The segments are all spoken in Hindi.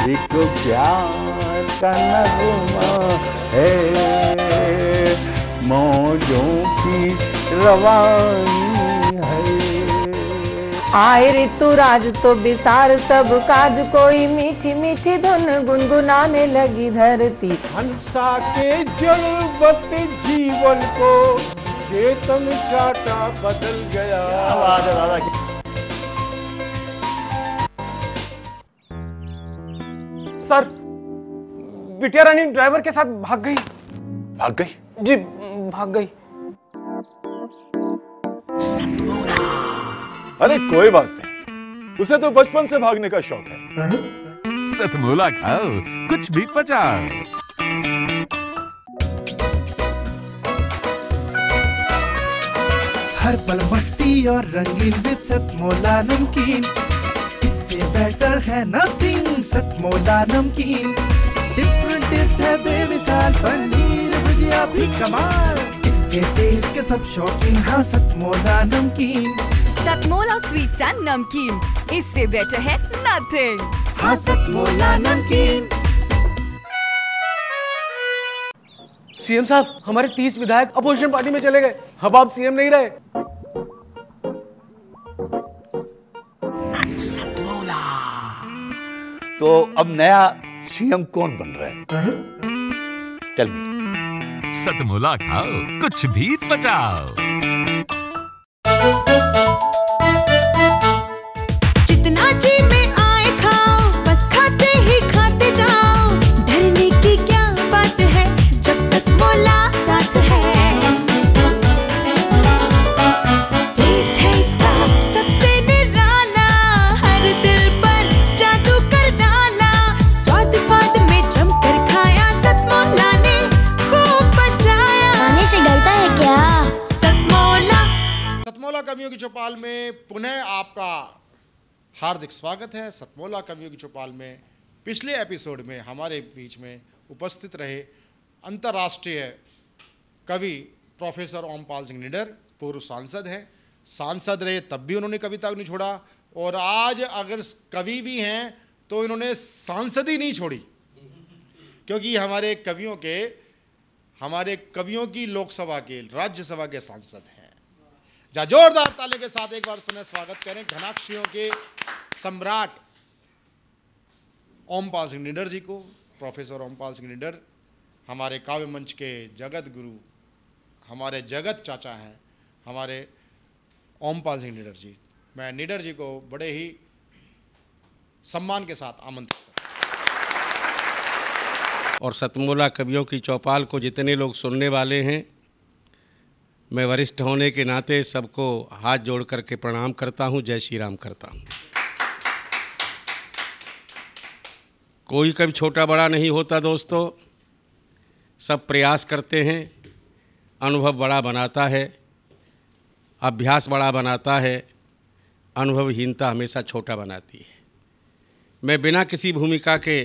एक प्यार का नगमा है मौजों की रवानी है आए ऋतु राज तो विसार सब काज कोई मीठी मीठी धुन गुनगुनाने लगी धरती हंसा के जलवत जीवन को चेतन चाटा बदल गया सर बिटिया रानी ड्राइवर के साथ भाग गई भाग गई जी भाग गई अरे कोई बात नहीं उसे तो बचपन से भागने का शौक है सतमूला खाओ कुछ भी पचा हर पल मस्ती और रंगीन विद सतमोला नमकीन इससे बेहतर है नमकीन इज्जत मोजा नमकीन डिफरेंट टेस्ट है बेमिसाल पनीर भुजिया भी कमाल इसके टेस्ट के सब शौकीन हाँ सतमोला नमकीन सतमोला स्वीट्स एंड नमकीन इससे बेटर है नथिंग हाँ सतमोला नमकीन सीएम साहब हमारे तीस विधायक अपोजिशन पार्टी में चले गए अब आप सीएम नहीं रहे तो अब नया सीएम कौन बन रहा है चल हम्म। सतमुला खाओ कुछ भी बचाओ हार्दिक स्वागत है सतमोला कवियुग चौपाल में पिछले एपिसोड में हमारे बीच में उपस्थित रहे अंतर्राष्ट्रीय कवि प्रोफेसर ओमपाल सिंह निडर पूर्व सांसद हैं सांसद रहे तब भी उन्होंने कविता नहीं छोड़ा और आज अगर कवि भी हैं तो इन्होंने सांसद ही नहीं छोड़ी क्योंकि हमारे कवियों के हमारे कवियों की लोकसभा के राज्यसभा के सांसद हैं जा जोरदार ताले के साथ एक बार पुनः स्वागत करें घनाक्षियों के सम्राट ओमपाल सिंह निडर जी को प्रोफेसर ओमपाल सिंह निडर हमारे काव्य मंच के जगत गुरु हमारे जगत चाचा हैं हमारे ओमपाल सिंह निडर जी मैं निडर जी को बड़े ही सम्मान के साथ आमंत्रित और सतमोला कवियों की चौपाल को जितने लोग सुनने वाले हैं मैं वरिष्ठ होने के नाते सबको हाथ जोड़ करके प्रणाम करता हूँ जय श्री राम करता हूँ कोई कभी छोटा बड़ा नहीं होता दोस्तों सब प्रयास करते हैं अनुभव बड़ा बनाता है अभ्यास बड़ा बनाता है अनुभवहीनता हमेशा छोटा बनाती है मैं बिना किसी भूमिका के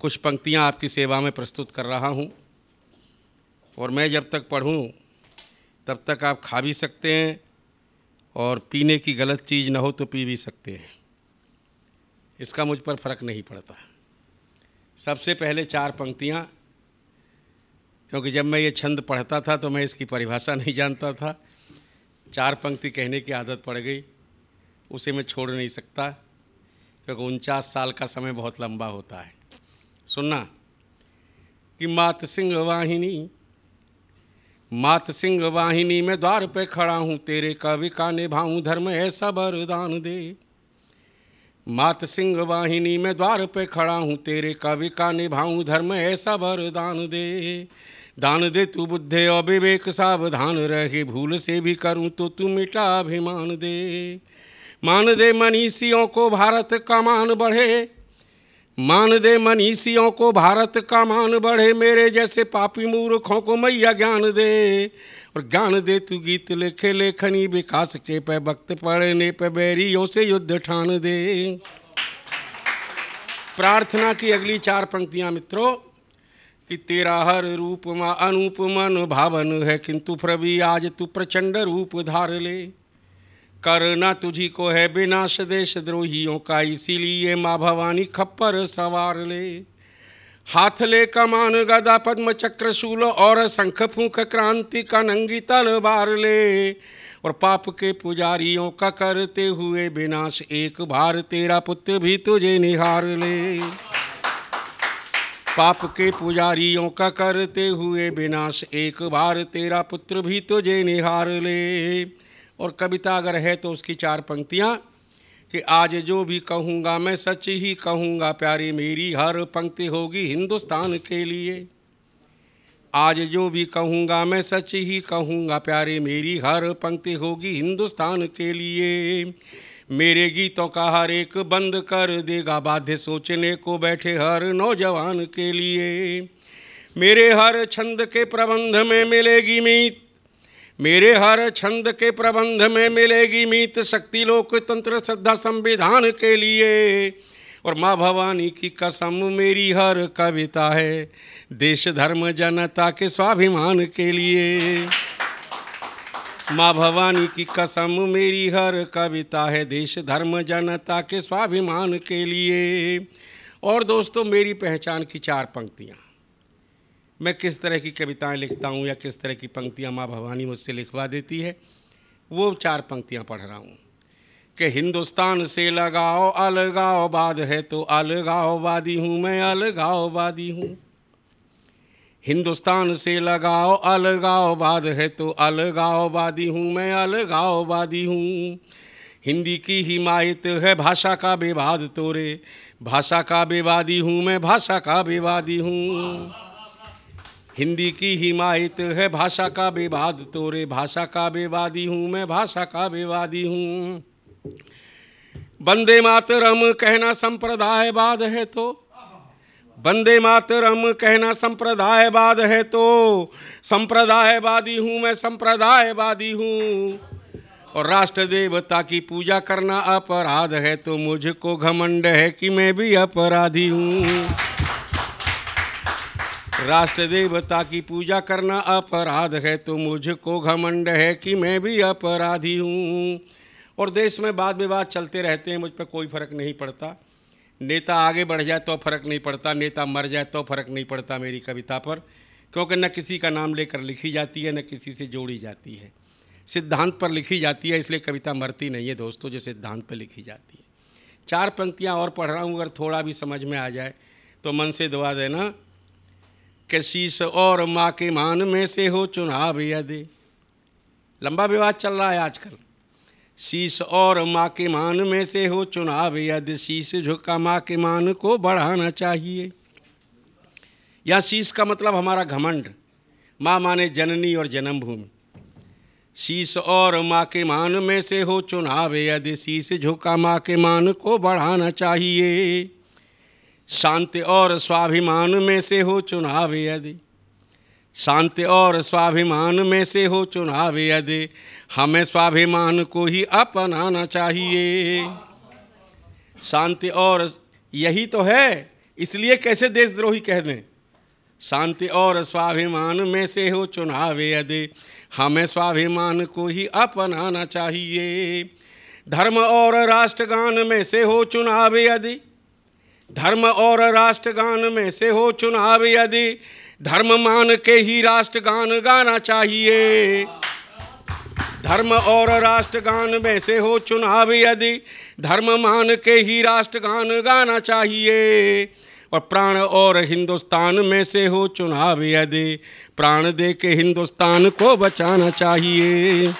कुछ पंक्तियां आपकी सेवा में प्रस्तुत कर रहा हूं और मैं जब तक पढ़ूं तब तक आप खा भी सकते हैं और पीने की गलत चीज़ ना हो तो पी भी सकते हैं इसका मुझ पर फ़र्क नहीं पड़ता सबसे पहले चार पंक्तियाँ क्योंकि जब मैं ये छंद पढ़ता था तो मैं इसकी परिभाषा नहीं जानता था चार पंक्ति कहने की आदत पड़ गई उसे मैं छोड़ नहीं सकता क्योंकि उनचास साल का समय बहुत लंबा होता है सुनना कि मात सिंह वाहिनी मात सिंह वाहिनी में द्वार पे खड़ा हूँ तेरे कवि का निभाऊँ धर्म ऐसा बरदान दे मात सिंह वाहिनी में द्वार पे खड़ा हूँ तेरे कवि का निभाऊँ धर्म ऐसा बरदान दे दान दे तू बुद्धे और विवेक सावधान रहे भूल से भी करूँ तो तू मिटा अभिमान दे मान दे मनीषियों को भारत का मान बढ़े मान दे मनीषियों को भारत का मान बढ़े मेरे जैसे पापी मूर्खों को मैया ज्ञान दे और ज्ञान दे तू गीत लिखे लेखनी विकास के पे भक्त पढ़ने पे बैरियों से युद्ध ठान दे प्रार्थना की अगली चार पंक्तियां मित्रों कि तेरा हर रूप मा अनूप मन भावन है किंतु प्रभी आज तू प्रचंड रूप धार ले करना तुझी को है विनाश देश द्रोहियों का इसीलिए माँ भवानी खप्पर सवार ले हाथ ले कमान गदा पद्म चक्र शूल और शंख फूक क्रांति का नंगी तलवार ले और पाप के पुजारियों का करते हुए विनाश एक भार तेरा पुत्र भी तुझे निहार ले पाप के पुजारियों का करते हुए विनाश एक बार तेरा पुत्र भी तुझे निहार ले और कविता अगर है तो उसकी चार पंक्तियाँ कि आज जो भी कहूँगा मैं सच ही कहूँगा प्यारी मेरी हर पंक्ति होगी हिंदुस्तान के लिए आज जो भी कहूँगा मैं सच ही कहूँगा प्यारे मेरी हर पंक्ति होगी हिंदुस्तान के लिए मेरे गीतों का हर एक बंद कर देगा बाध्य सोचने को बैठे हर नौजवान के लिए मेरे हर छंद के प्रबंध में मिलेगी मीत मेरे हर छंद के प्रबंध में मिलेगी मीत शक्ति लोकतंत्र श्रद्धा संविधान के लिए और माँ भवानी की कसम मेरी हर कविता है देश धर्म जनता के स्वाभिमान के लिए माँ भवानी की कसम मेरी हर कविता है देश धर्म जनता के स्वाभिमान के लिए और दोस्तों मेरी पहचान की चार पंक्तियाँ मैं किस तरह की कविताएं लिखता हूँ या किस तरह की पंक्तियाँ माँ भवानी मुझसे लिखवा देती है वो चार पंक्तियाँ पढ़ रहा हूँ कि हिंदुस्तान से लगाओ अलगाओवाद है तो अलगाओवादी हूँ मैं अलगाओवादी हूँ हिंदुस्तान से लगाओ अलगाओवाद है तो अलगाओवादी हूँ मैं अलगाओवादी हूँ हिंदी की हिमायत है भाषा का विवाद तोरे भाषा का विवादी हूँ मैं भाषा का विवादी हूँ हिंदी की हिमायत है भाषा का विवाद तो रे भाषा का विवादी हूँ मैं भाषा का विवादी हूँ वंदे मातरम कहना संप्रदायवाद है तो वंदे मातरम कहना संप्रदायवाद है तो संप्रदायवादी हूँ मैं संप्रदायवादी हूँ और राष्ट्र देवता की पूजा करना अपराध है तो मुझको घमंड है कि मैं भी अपराधी हूँ राष्ट्र देवता की पूजा करना अपराध है तो मुझको घमंड है कि मैं भी अपराधी हूँ और देश में वाद विवाद चलते रहते हैं मुझ पर कोई फ़र्क नहीं पड़ता नेता आगे बढ़ जाए तो फ़र्क नहीं पड़ता नेता मर जाए तो फ़र्क नहीं पड़ता मेरी कविता पर क्योंकि न किसी का नाम लेकर लिखी जाती है न किसी से जोड़ी जाती है सिद्धांत पर लिखी जाती है इसलिए कविता मरती नहीं है दोस्तों जो सिद्धांत पर लिखी जाती है चार पंक्तियाँ और पढ़ रहा हूँ अगर थोड़ा भी समझ में आ जाए तो मन से दुआ देना कशीस और माँ के मान में से हो चुनाव यदि लंबा विवाद चल रहा है आजकल शीश और माँ के मान में से हो चुनाव यदि शीश झुका माँ के मान को बढ़ाना चाहिए या शीश का मतलब हमारा घमंड माँ माने जननी और जन्मभूमि शीश और माँ के मान में से हो चुनाव यदि शीश झुका माँ के मान को बढ़ाना चाहिए शांति और स्वाभिमान में से हो चुनाव यदि शांति और स्वाभिमान में से हो चुनाव यदि हमें स्वाभिमान को ही अपनाना चाहिए शांति और यही तो है इसलिए कैसे देशद्रोही कह दें शांति और स्वाभिमान में से हो चुनाव यदि हमें स्वाभिमान को ही अपनाना चाहिए धर्म और राष्ट्रगान में से हो चुनाव यदि धर्म और राष्ट्रगान में से हो चुनाव यदि धर्म मान के ही राष्ट्रगान गाना चाहिए धर्म और राष्ट्रगान में से हो चुनाव यदि धर्म मान के ही राष्ट्रगान गाना चाहिए और प्राण और हिंदुस्तान में से हो चुनाव यदि प्राण दे के हिंदुस्तान को बचाना चाहिए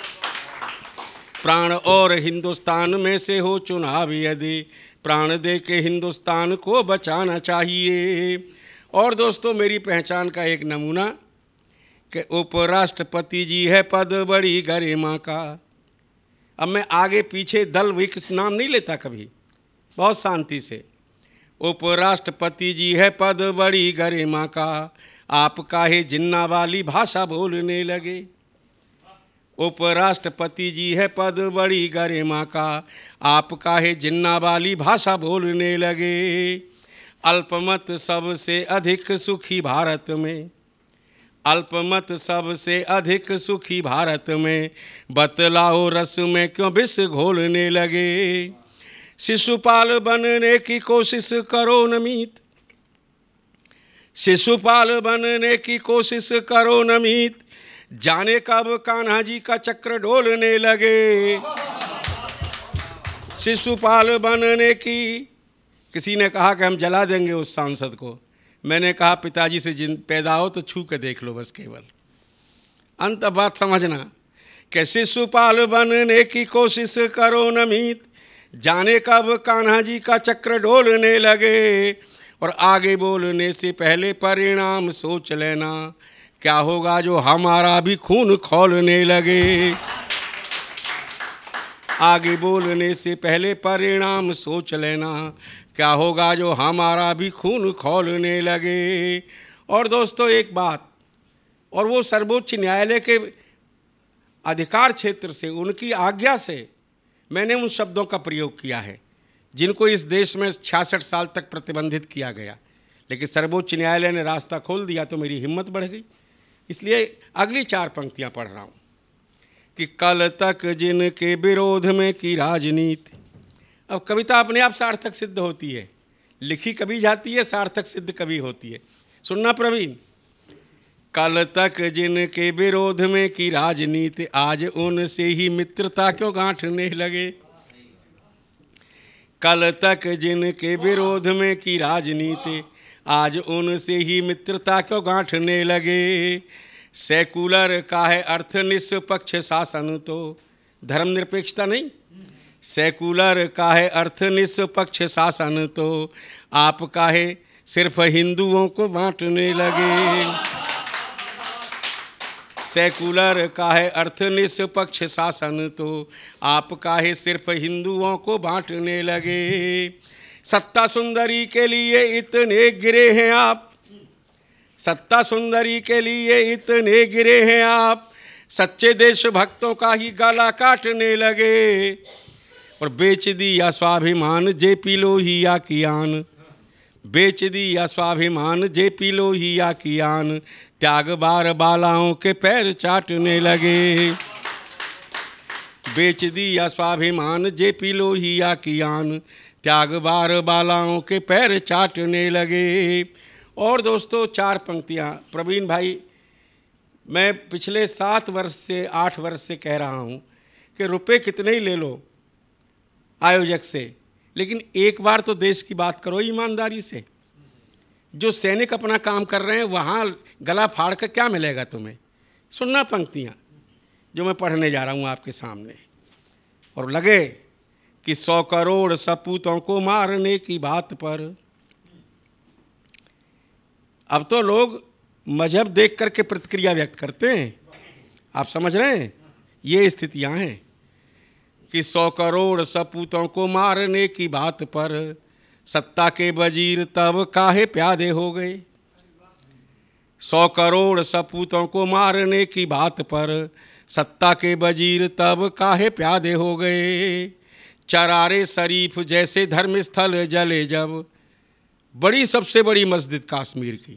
प्राण और हिंदुस्तान में से हो चुनाव यदि प्राण दे के हिंदुस्तान को बचाना चाहिए और दोस्तों मेरी पहचान का एक नमूना कि उपराष्ट्रपति जी है पद बड़ी गरिमा का अब मैं आगे पीछे दल विक नाम नहीं लेता कभी बहुत शांति से उपराष्ट्रपति जी है पद बड़ी गरिमा का आपका है जिन्ना वाली भाषा बोलने लगे उपराष्ट्रपति जी है पद बड़ी गरिमा का आपका है जिन्ना वाली भाषा बोलने लगे अल्पमत सबसे अधिक सुखी भारत में अल्पमत सबसे अधिक सुखी भारत में बतलाओ रस में क्यों विष घोलने लगे शिशुपाल बनने की कोशिश करो नमित शिशुपाल बनने की कोशिश करो नमित जाने कब कान्हा जी का चक्र डोलने लगे शिशुपाल बनने की किसी ने कहा कि हम जला देंगे उस सांसद को मैंने कहा पिताजी से जिन पैदा हो तो छू के देख लो बस केवल अंत बात समझना कि शिशुपाल बनने की कोशिश करो नमित जाने कब कान्हा जी का चक्र डोलने लगे और आगे बोलने से पहले परिणाम सोच लेना क्या होगा जो हमारा भी खून खोलने लगे आगे बोलने से पहले परिणाम सोच लेना क्या होगा जो हमारा भी खून खोलने लगे और दोस्तों एक बात और वो सर्वोच्च न्यायालय के अधिकार क्षेत्र से उनकी आज्ञा से मैंने उन शब्दों का प्रयोग किया है जिनको इस देश में छियासठ साल तक प्रतिबंधित किया गया लेकिन सर्वोच्च न्यायालय ने रास्ता खोल दिया तो मेरी हिम्मत बढ़ गई इसलिए अगली चार पंक्तियां पढ़ रहा हूं कि कल तक जिनके विरोध में की राजनीति अब कविता अपने आप सार्थक सिद्ध होती है लिखी कभी जाती है सार्थक सिद्ध कभी होती है सुनना प्रवीण कल तक जिनके विरोध में की राजनीति आज उनसे ही मित्रता क्यों गांठने लगे कल तक जिनके विरोध में की राजनीति आज उनसे ही मित्रता क्यों गांठने लगे सेकुलर का है अर्थ निष्पक्ष शासन तो धर्म निरपेक्षता नहीं सेकुलर का है अर्थ निष्पक्ष शासन तो आप है सिर्फ हिंदुओं को बांटने लगे सेकुलर का है अर्थ निष्पक्ष शासन तो आप है सिर्फ हिंदुओं को बांटने लगे सत्ता सुंदरी के लिए इतने गिरे हैं आप सत्ता सुंदरी के लिए इतने गिरे हैं आप सच्चे देश भक्तों का ही गला काटने लगे और बेच दिया स्वाभिमान जे पी लोहिया कियान बेच दिया स्वाभिमान जे पी लोहिया कियान त्याग बार बालाओं के पैर चाटने लगे बेच दिया स्वाभिमान जे पी लोहिया कियान त्याग बार बालाओं के पैर चाटने लगे और दोस्तों चार पंक्तियाँ प्रवीण भाई मैं पिछले सात वर्ष से आठ वर्ष से कह रहा हूँ कि रुपए कितने ही ले लो आयोजक से लेकिन एक बार तो देश की बात करो ईमानदारी से जो सैनिक अपना काम कर रहे हैं वहाँ गला फाड़ कर क्या मिलेगा तुम्हें सुनना पंक्तियाँ जो मैं पढ़ने जा रहा हूँ आपके सामने और लगे कि सौ करोड़ सपूतों को मारने की बात पर अब तो लोग मजहब देख करके प्रतिक्रिया व्यक्त करते हैं आप समझ रहे हैं ये स्थितियां हैं कि सौ करोड़ सपूतों को मारने की बात पर सत्ता के वजीर तब काहे प्यादे हो गए सौ करोड़ सपूतों को मारने की बात पर सत्ता के वजीर तब काहे प्यादे हो गए चरारे शरीफ जैसे धर्म स्थल जले जब बड़ी सबसे बड़ी मस्जिद काश्मीर की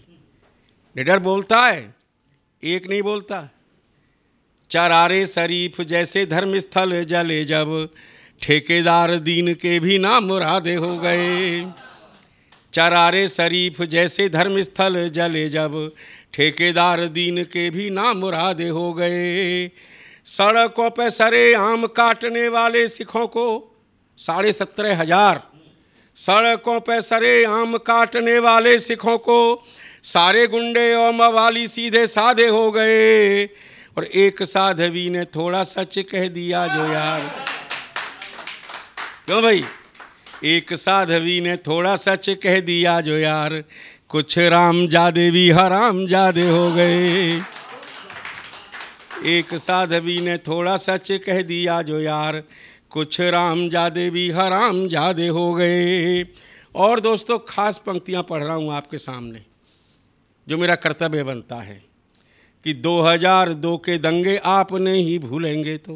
निडर बोलता है एक नहीं बोलता चरारे शरीफ जैसे धर्म स्थल जले जब ठेकेदार दीन के भी नाम मुरादे हो गए चरारे शरीफ जैसे धर्म स्थल जले जब ठेकेदार दीन के भी नाम मुरादे हो गए सड़कों पर सरे आम काटने वाले सिखों को साढ़े सत्रह हजार सड़कों पर सरे आम काटने वाले सिखों को सारे गुंडे और मवाली सीधे साधे हो गए और एक साधवी ने थोड़ा सच कह दिया जो यार क्यों भाई एक साधवी ने थोड़ा सच कह दिया जो यार कुछ राम जादे भी हराम जादे हो गए एक साधवी ने थोड़ा सच कह दिया जो यार कुछ राम जादे भी हराम जादे हो गए और दोस्तों खास पंक्तियां पढ़ रहा हूँ आपके सामने जो मेरा कर्तव्य बनता है कि 2002 के दंगे आपने ही भूलेंगे तो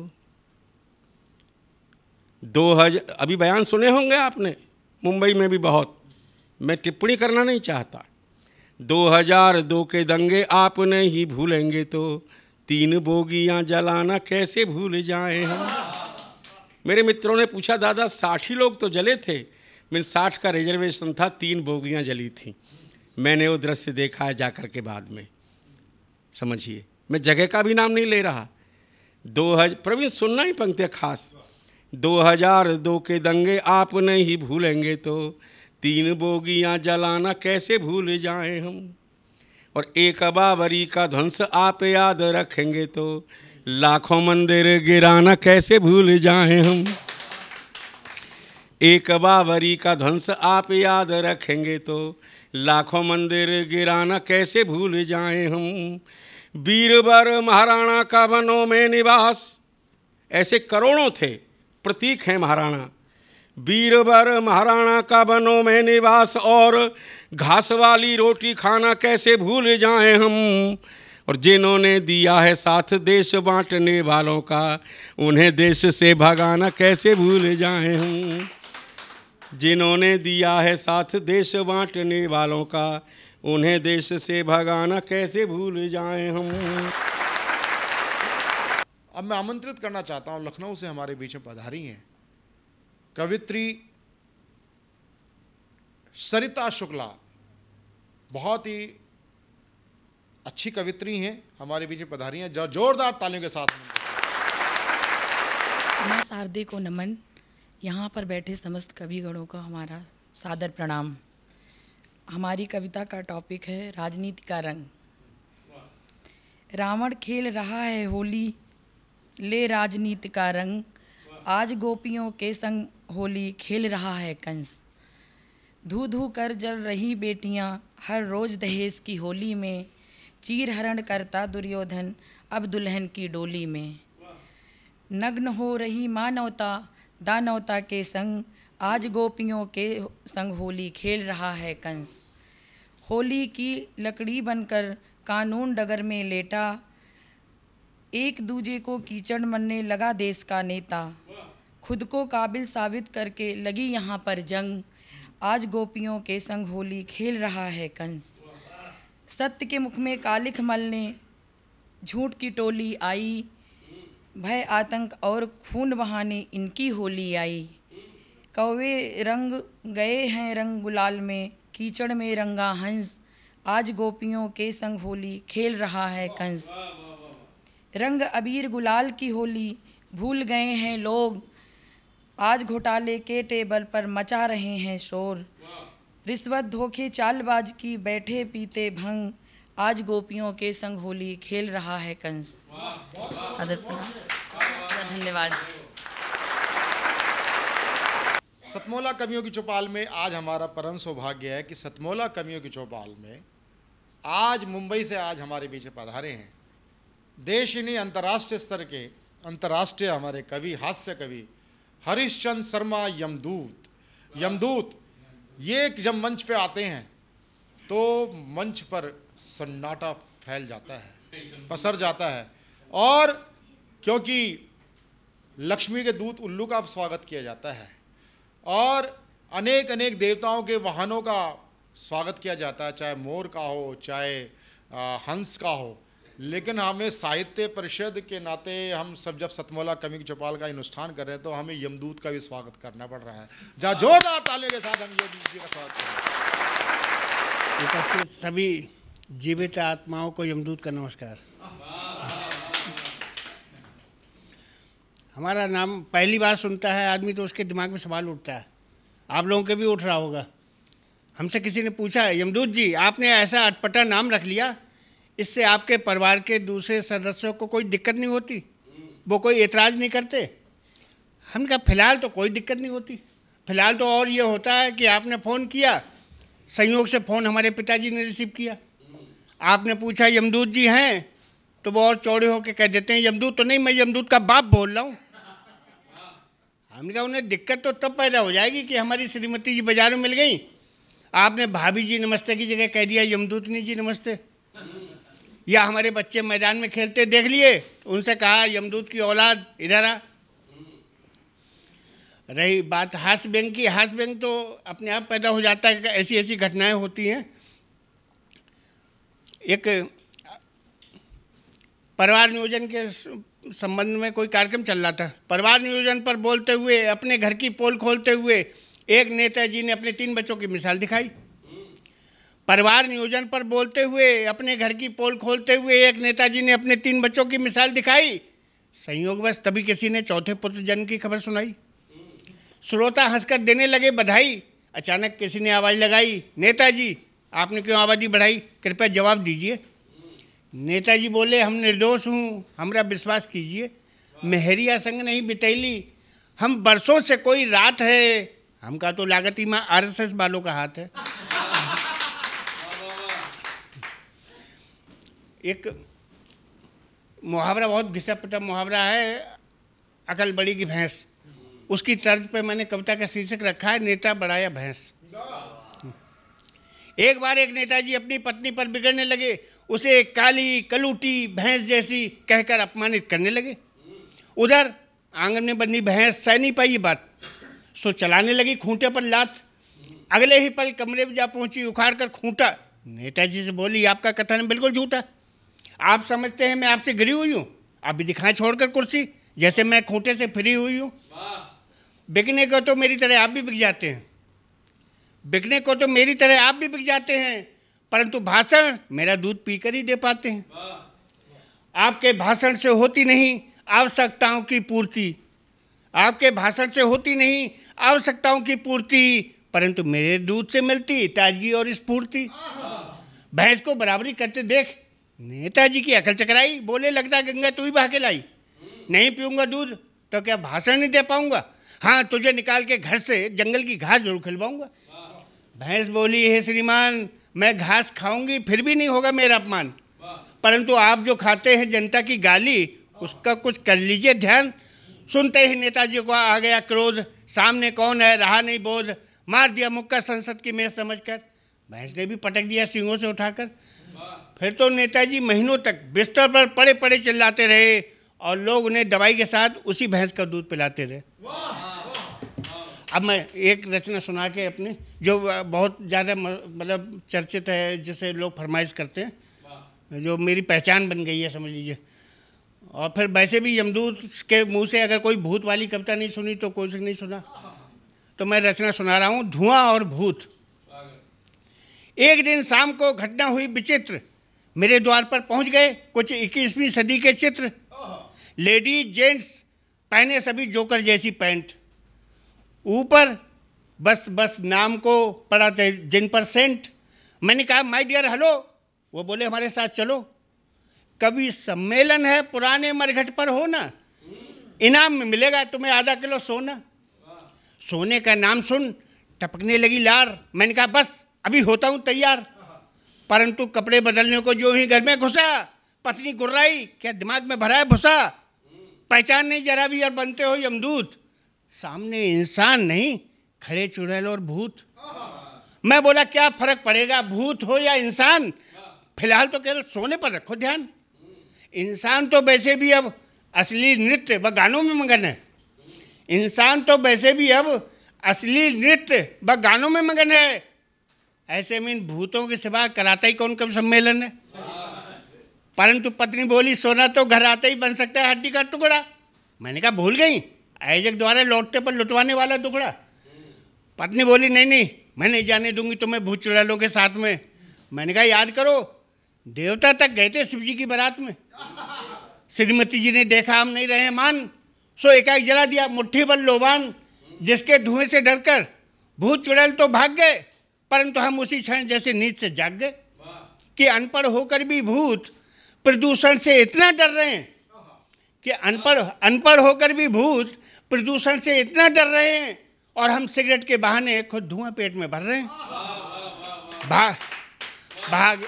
दो हजार अभी बयान सुने होंगे आपने मुंबई में भी बहुत मैं टिप्पणी करना नहीं चाहता 2002 के दंगे आपने ही भूलेंगे तो तीन बोगियां जलाना कैसे भूल जाए हम मेरे मित्रों ने पूछा दादा साठ ही लोग तो जले थे मैंने साठ का रिजर्वेशन था तीन बोगियाँ जली थीं मैंने वो दृश्य देखा है जाकर के बाद में समझिए मैं जगह का भी नाम नहीं ले रहा दो हजार प्रवीण सुनना ही पंक्तियाँ खास दो हजार दो के दंगे आप नहीं भूलेंगे तो तीन बोगियाँ जलाना कैसे भूल जाएं हम और एक बाबरी का ध्वंस आप याद रखेंगे तो लाखों मंदिर गिराना कैसे भूल जाएं हम एक बाबरी का ध्वंस आप याद रखेंगे तो लाखों मंदिर गिराना कैसे भूल जाएं हम वीरवर महाराणा का वनों में निवास ऐसे करोड़ों थे प्रतीक हैं महाराणा वीरवर महाराणा का वनों में निवास और घास वाली रोटी खाना कैसे भूल जाएं हम और जिन्होंने दिया है साथ देश बांटने वालों का उन्हें देश से भगाना कैसे भूल जाए हूँ जिन्होंने दिया है साथ देश बांटने वालों का उन्हें देश से भगाना कैसे भूल जाए हम अब मैं आमंत्रित करना चाहता हूँ लखनऊ से हमारे बीच में पधारी हैं कवित्री सरिता शुक्ला बहुत ही अच्छी कवित्री हैं हमारे बीच पधारी हैं जोरदार तालियों के साथ मैं शारदे को नमन यहाँ पर बैठे समस्त कविगणों का हमारा सादर प्रणाम हमारी कविता का टॉपिक है राजनीति का रंग रावण खेल रहा है होली ले राजनीति का रंग आज गोपियों के संग होली खेल रहा है कंस धू धू कर जल रही बेटियां हर रोज़ दहेज की होली में चीरहरण करता दुर्योधन अब दुल्हन की डोली में नग्न हो रही मानवता दानवता के संग आज गोपियों के संग होली खेल रहा है कंस होली की लकड़ी बनकर कानून डगर में लेटा एक दूजे को कीचड़ मनने लगा देश का नेता खुद को काबिल साबित करके लगी यहाँ पर जंग आज गोपियों के संग होली खेल रहा है कंस सत्य के मुख में कालिख मल ने झूठ की टोली आई भय आतंक और खून बहाने इनकी होली आई कौवे रंग गए हैं रंग गुलाल में कीचड़ में रंगा हंस आज गोपियों के संग होली खेल रहा है कंस रंग अबीर गुलाल की होली भूल गए हैं लोग आज घोटाले के टेबल पर मचा रहे हैं शोर रिश्वत धोखे चालबाज की बैठे पीते भंग आज गोपियों के संग होली खेल रहा है कंस धन्यवाद सतमोला कवियों की चौपाल में आज हमारा परम सौभाग्य है कि सतमोला कवियों की चौपाल में आज मुंबई से आज हमारे बीच पधारे हैं देश ही नहीं अंतर्राष्ट्रीय स्तर के अंतर्राष्ट्रीय हमारे कवि हास्य कवि हरिश्चंद शर्मा यमदूत यमदूत ये जब मंच पे आते हैं तो मंच पर सन्नाटा फैल जाता है पसर जाता है और क्योंकि लक्ष्मी के दूत उल्लू का स्वागत किया जाता है और अनेक अनेक देवताओं के वाहनों का स्वागत किया जाता है चाहे मोर का हो चाहे हंस का हो लेकिन हमें साहित्य परिषद के नाते हम सब जब सतमौला कमिक चौपाल का अनुष्ठान कर रहे हैं तो हमें यमदूत का भी स्वागत करना पड़ रहा है जहाँ हाँ। जोरदार ताले के साथ हम यमदूत जी का स्वागत करें सभी जीवित आत्माओं को यमदूत का नमस्कार हमारा नाम पहली बार सुनता है आदमी तो उसके दिमाग में सवाल उठता है आप लोगों के भी उठ रहा होगा हमसे किसी ने पूछा है यमदूत जी आपने ऐसा अटपटा नाम रख लिया इससे आपके परिवार के दूसरे सदस्यों को कोई दिक्कत नहीं होती हम्म। वो कोई एतराज़ नहीं करते हमने कहा फ़िलहाल तो कोई दिक्कत नहीं होती फ़िलहाल तो और ये होता है कि आपने फ़ोन किया संयोग से फ़ोन हमारे पिताजी ने रिसीव किया हम्म। आपने पूछा यमदूत जी हैं तो वो और चौड़े होकर कह देते हैं यमदूत तो नहीं मैं यमदूत का बाप बोल रहा हूँ हमने कहा उन्हें दिक्कत तो तब पैदा हो जाएगी कि हमारी श्रीमती जी बाजार में मिल गई आपने भाभी जी नमस्ते की जगह कह दिया यमदूतनी जी नमस्ते हम्म। या हमारे बच्चे मैदान में खेलते देख लिए उनसे कहा यमदूत की औलाद इधर आ रही बात हास बैंक की हास बैंक तो अपने आप पैदा हो जाता है ऐसी ऐसी घटनाएं होती हैं एक परिवार नियोजन के संबंध में कोई कार्यक्रम चल रहा था परिवार नियोजन पर बोलते हुए अपने घर की पोल खोलते हुए एक नेताजी ने अपने तीन बच्चों की मिसाल दिखाई परिवार नियोजन पर बोलते हुए अपने घर की पोल खोलते हुए एक नेताजी ने अपने तीन बच्चों की मिसाल दिखाई संयोगवश तभी किसी ने चौथे पुत्र जन्म की खबर सुनाई श्रोता हंसकर देने लगे बधाई अचानक किसी ने आवाज़ लगाई नेताजी आपने क्यों आबादी बढ़ाई कृपया जवाब दीजिए नेताजी बोले हम निर्दोष हूँ हमारा विश्वास कीजिए मेहरिया संग नहीं बितैली हम बरसों से कोई रात है हमका तो लागत ही माँ आर वालों का हाथ है एक मुहावरा बहुत घिसा पिटा मुहावरा है अकल बड़ी की भैंस उसकी तर्ज पे मैंने कविता का शीर्षक रखा है नेता बढ़ाया भैंस एक बार एक नेताजी अपनी पत्नी पर बिगड़ने लगे उसे काली कलूटी भैंस जैसी कहकर अपमानित करने लगे उधर आंगन में बनी भैंस सह नहीं पाई बात सो चलाने लगी खूंटे पर लात अगले ही पल कमरे में जा पहुंची उखाड़ कर खूंटा नेताजी से बोली आपका कथन बिल्कुल झूठा आप समझते हैं मैं आपसे गिरी हुई हूँ आप भी दिखाएं छोड़कर कुर्सी जैसे मैं खूंटे से फिरी हुई हूँ बिकने को तो मेरी तरह आप भी बिक जाते हैं बिकने को तो मेरी तरह आप भी बिक जाते हैं परंतु भाषण मेरा दूध पीकर ही दे पाते हैं आपके भाषण से होती नहीं आवश्यकताओं की पूर्ति आपके भाषण से होती नहीं आवश्यकताओं की पूर्ति परंतु मेरे दूध से मिलती ताजगी और स्फूर्ति भैंस को बराबरी करते देख नेताजी की अकल चकराई बोले लगता गंगा तू ही बहा के लाई नहीं पीऊंगा दूध तो क्या भाषण नहीं दे पाऊंगा हाँ तुझे निकाल के घर से जंगल की घास जरूर खिलवाऊंगा भैंस बोली हे श्रीमान मैं घास खाऊंगी फिर भी नहीं होगा मेरा अपमान परंतु आप जो खाते हैं जनता की गाली उसका कुछ कर लीजिए ध्यान सुनते ही नेताजी को आ गया क्रोध सामने कौन है रहा नहीं बोध मार दिया मुक्का संसद की मेज समझकर भैंस ने भी पटक दिया सिंगों से उठाकर फिर तो नेताजी महीनों तक बिस्तर पर पड़े पड़े चिल्लाते रहे और लोग उन्हें दवाई के साथ उसी भैंस का दूध पिलाते रहे अब मैं एक रचना सुना के अपने जो बहुत ज़्यादा मतलब चर्चित है जिसे लोग फरमाइश करते हैं जो मेरी पहचान बन गई है समझ लीजिए और फिर वैसे भी यमदूत के मुंह से अगर कोई भूत वाली कविता नहीं सुनी तो कोई नहीं सुना तो मैं रचना सुना रहा हूँ धुआं और भूत एक दिन शाम को घटना हुई विचित्र मेरे द्वार पर पहुंच गए कुछ 21वीं सदी के चित्र लेडीज जेंट्स पहने सभी जोकर जैसी पैंट ऊपर बस बस नाम को पड़ा जिन पर सेंट मैंने कहा माय डियर हेलो वो बोले हमारे साथ चलो कभी सम्मेलन है पुराने मरघट पर हो ना इनाम में मिलेगा तुम्हें आधा किलो सोना सोने का नाम सुन टपकने लगी लार मैंने कहा बस अभी होता हूँ तैयार परंतु कपड़े बदलने को जो ही घर में घुसा पत्नी गुर्राई क्या दिमाग में भरा है भुसा पहचान नहीं जरा भी यार बनते हो यमदूत सामने इंसान नहीं खड़े चुड़ैल और भूत मैं बोला क्या फर्क पड़ेगा भूत हो या इंसान फिलहाल तो केवल सोने पर रखो ध्यान इंसान तो वैसे भी अब असली नृत्य व गानों में मगन है इंसान तो वैसे भी अब असली नृत्य व गानों में मगन है ऐसे इन भूतों के सिवा कराता ही कौन कब सम्मेलन है परंतु पत्नी बोली सोना तो घर आते ही बन सकता है हड्डी का टुकड़ा मैंने कहा भूल गई आयोजक द्वारा लौटते पर लुटवाने वाला टुकड़ा पत्नी बोली नहीं नहीं मैं नहीं जाने दूंगी तुम्हें भूत चुड़ैलों के साथ में मैंने कहा याद करो देवता तक गए थे शिव जी की बारात में श्रीमती जी ने देखा हम नहीं रहे मान सो एकाएक जला दिया मुट्ठी पर लोबान जिसके धुएं से डरकर भूत चुड़ैल तो भाग गए परंतु हम उसी क्षण जैसे नीच से जाग गए कि अनपढ़ होकर भी भूत प्रदूषण से इतना डर रहे हैं कि अनपढ़ अनपढ़ होकर भी भूत प्रदूषण से इतना डर रहे हैं और हम सिगरेट के बहाने खुद धुआं पेट में भर रहे हैं भा, भाग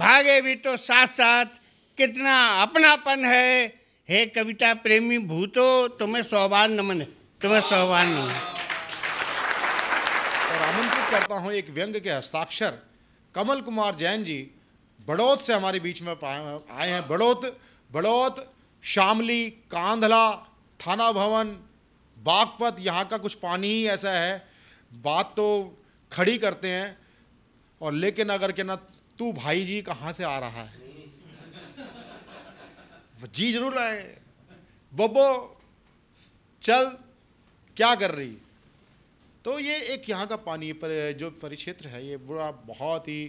भागे भी तो साथ साथ कितना अपनापन है हे कविता प्रेमी भूतो तुम्हें सौभान नमन तुम्हें सौभान नमन करता हूँ एक व्यंग के हस्ताक्षर कमल कुमार जैन जी बड़ौत से हमारे बीच में आए हैं बड़ौत बड़ौत शामली कांधला थाना भवन बागपत यहाँ का कुछ पानी ही ऐसा है बात तो खड़ी करते हैं और लेकिन अगर के ना तू भाई जी कहाँ से आ रहा है जी जरूर आए बब्बो चल क्या कर रही तो ये एक यहाँ का पानी पर जो परिक्षेत्र है ये बुरा बहुत ही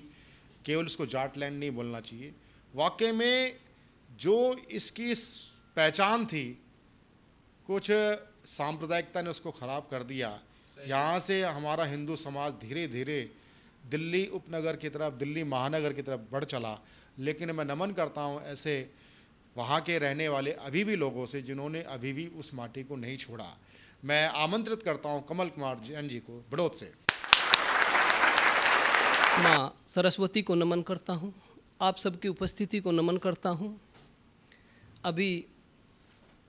केवल इसको जाट लैंड नहीं बोलना चाहिए वाकई में जो इसकी पहचान थी कुछ सांप्रदायिकता ने उसको ख़राब कर दिया यहाँ से हमारा हिंदू समाज धीरे धीरे दिल्ली उपनगर की तरफ दिल्ली महानगर की तरफ बढ़ चला लेकिन मैं नमन करता हूँ ऐसे वहाँ के रहने वाले अभी भी लोगों से जिन्होंने अभी भी उस माटी को नहीं छोड़ा मैं आमंत्रित करता हूँ कमल कुमार जैन जी को बड़ोद से माँ सरस्वती को नमन करता हूँ आप सबकी उपस्थिति को नमन करता हूँ अभी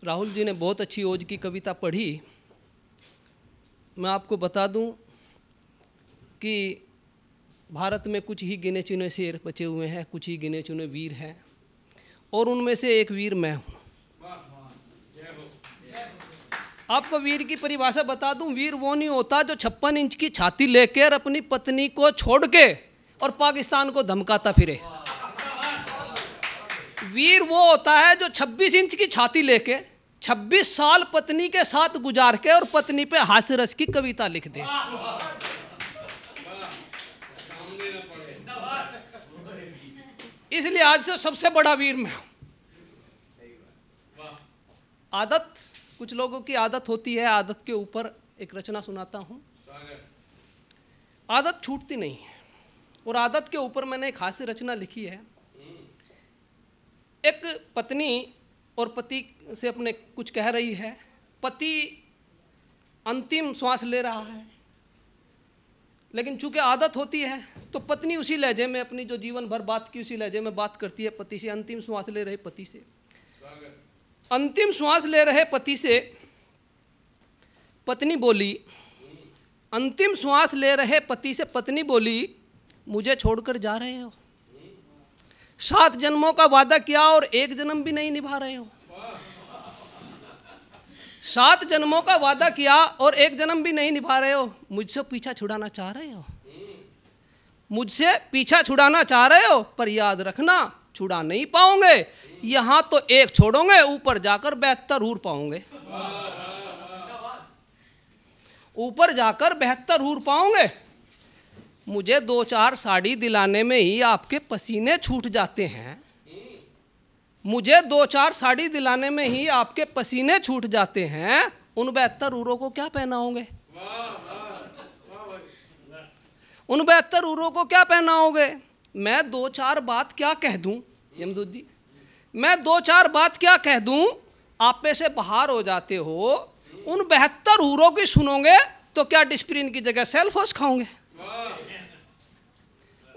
राहुल जी ने बहुत अच्छी ओज की कविता पढ़ी मैं आपको बता दूं कि भारत में कुछ ही गिने चुने शेर बचे हुए हैं कुछ ही गिने चुने वीर हैं और उनमें से एक वीर मैं हूँ आपको वीर की परिभाषा बता दूं वीर वो नहीं होता जो छप्पन इंच की छाती लेकर अपनी पत्नी को छोड़ के और पाकिस्तान को धमकाता फिरे वीर वो होता है जो 26 इंच की छाती लेके 26 साल पत्नी के साथ गुजार के और पत्नी पे हास्य रस की कविता लिख दे इसलिए आज से सबसे बड़ा वीर मैं हूं आदत कुछ लोगों की आदत होती है आदत के ऊपर एक रचना सुनाता हूं आदत छूटती नहीं है और आदत के ऊपर मैंने एक हास्य रचना लिखी है एक पत्नी और पति से अपने कुछ कह रही है पति अंतिम श्वास ले रहा है लेकिन चूंकि आदत होती है तो पत्नी उसी लहजे में अपनी जो जीवन भर बात की उसी लहजे में बात करती है पति से अंतिम श्वास ले रहे पति से अंतिम श्वास ले रहे पति से पत्नी बोली अंतिम श्वास ले रहे पति से पत्नी बोली मुझे छोड़कर जा रहे हो सात जन्मों का वादा किया और एक जन्म भी नहीं निभा रहे हो सात जन्मों का वादा किया और एक जन्म भी नहीं निभा रहे हो मुझसे पीछा छुड़ाना चाह रहे हो मुझसे पीछा छुड़ाना चाह रहे हो पर याद रखना छुड़ा नहीं पाओगे यहां तो एक छोड़ोगे ऊपर जाकर बेहतर हूर पाओगे ऊपर जाकर बेहतर हूर पाओगे मुझे दो चार साड़ी दिलाने में ही आपके पसीने छूट जाते हैं मुझे दो चार साड़ी दिलाने में ही आपके पसीने छूट जाते हैं उन बेहतर उरो को क्या पहनाओगे उन बेहतर उरो को क्या पहनाओगे मैं दो चार बात क्या कह दूं यमदूत जी मैं दो चार बात क्या कह दूं आप में से बाहर हो जाते हो उन बेहतर हूरों की सुनोगे तो क्या डिस्प्रिन की जगह सेल्फ होश खाओगे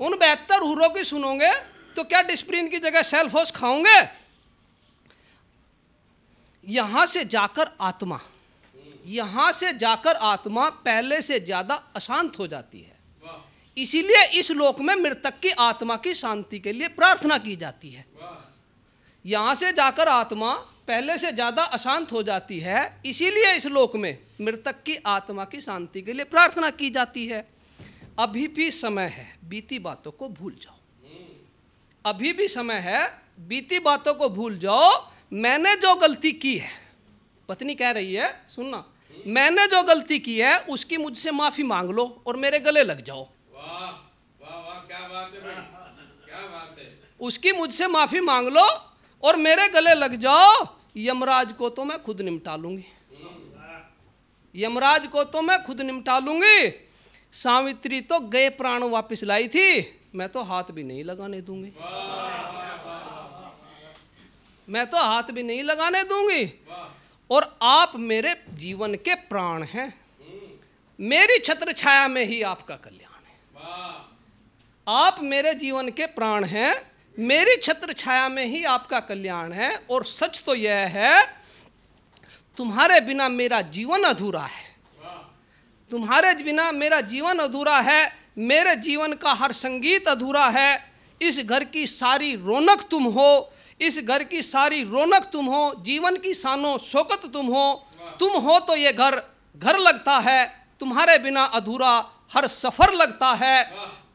उन बेहतर हूरों की सुनोगे तो क्या डिस्प्रिन की जगह सेल्फ होश खाओगे यहां से जाकर आत्मा यहां से जाकर आत्मा पहले से ज्यादा अशांत हो जाती है इसीलिए इस लोक में मृतक की आत्मा की शांति के लिए प्रार्थना की जाती है यहां से जाकर आत्मा पहले से ज़्यादा अशांत हो जाती है इसीलिए इस लोक में मृतक की आत्मा की शांति के लिए प्रार्थना की जाती है अभी भी समय है बीती बातों को भूल जाओ अभी भी समय है बीती बातों को भूल जाओ मैंने जो गलती की है पत्नी कह रही है सुनना मैंने जो गलती की है उसकी मुझसे माफी मांग लो और मेरे गले लग जाओ वाह वाह वाह क्या बात है क्या बात है उसकी मुझसे माफी मांग लो और मेरे गले लग जाओ यमराज को तो मैं खुद निपटा लूंगी यमराज को तो मैं खुद निपटा लूंगी सावित्री तो गए प्राण वापस लाई थी मैं तो हाथ भी नहीं लगाने दूंगी मैं तो हाथ भी नहीं लगाने दूंगी और आप मेरे जीवन के प्राण हैं मेरी छत्र छाया में ही आपका कल्याण है आप मेरे जीवन के प्राण हैं मेरी छत्र छाया में ही आपका कल्याण है और सच तो यह है तुम्हारे बिना मेरा जीवन अधूरा है तुम्हारे बिना मेरा जीवन अधूरा है मेरे जीवन का हर संगीत अधूरा है इस घर की सारी रौनक तुम हो इस घर की सारी रौनक तुम हो जीवन की सानो शोकत तुम हो तुम हो तो ये घर घर लगता है तुम्हारे बिना अधूरा हर सफ़र लगता है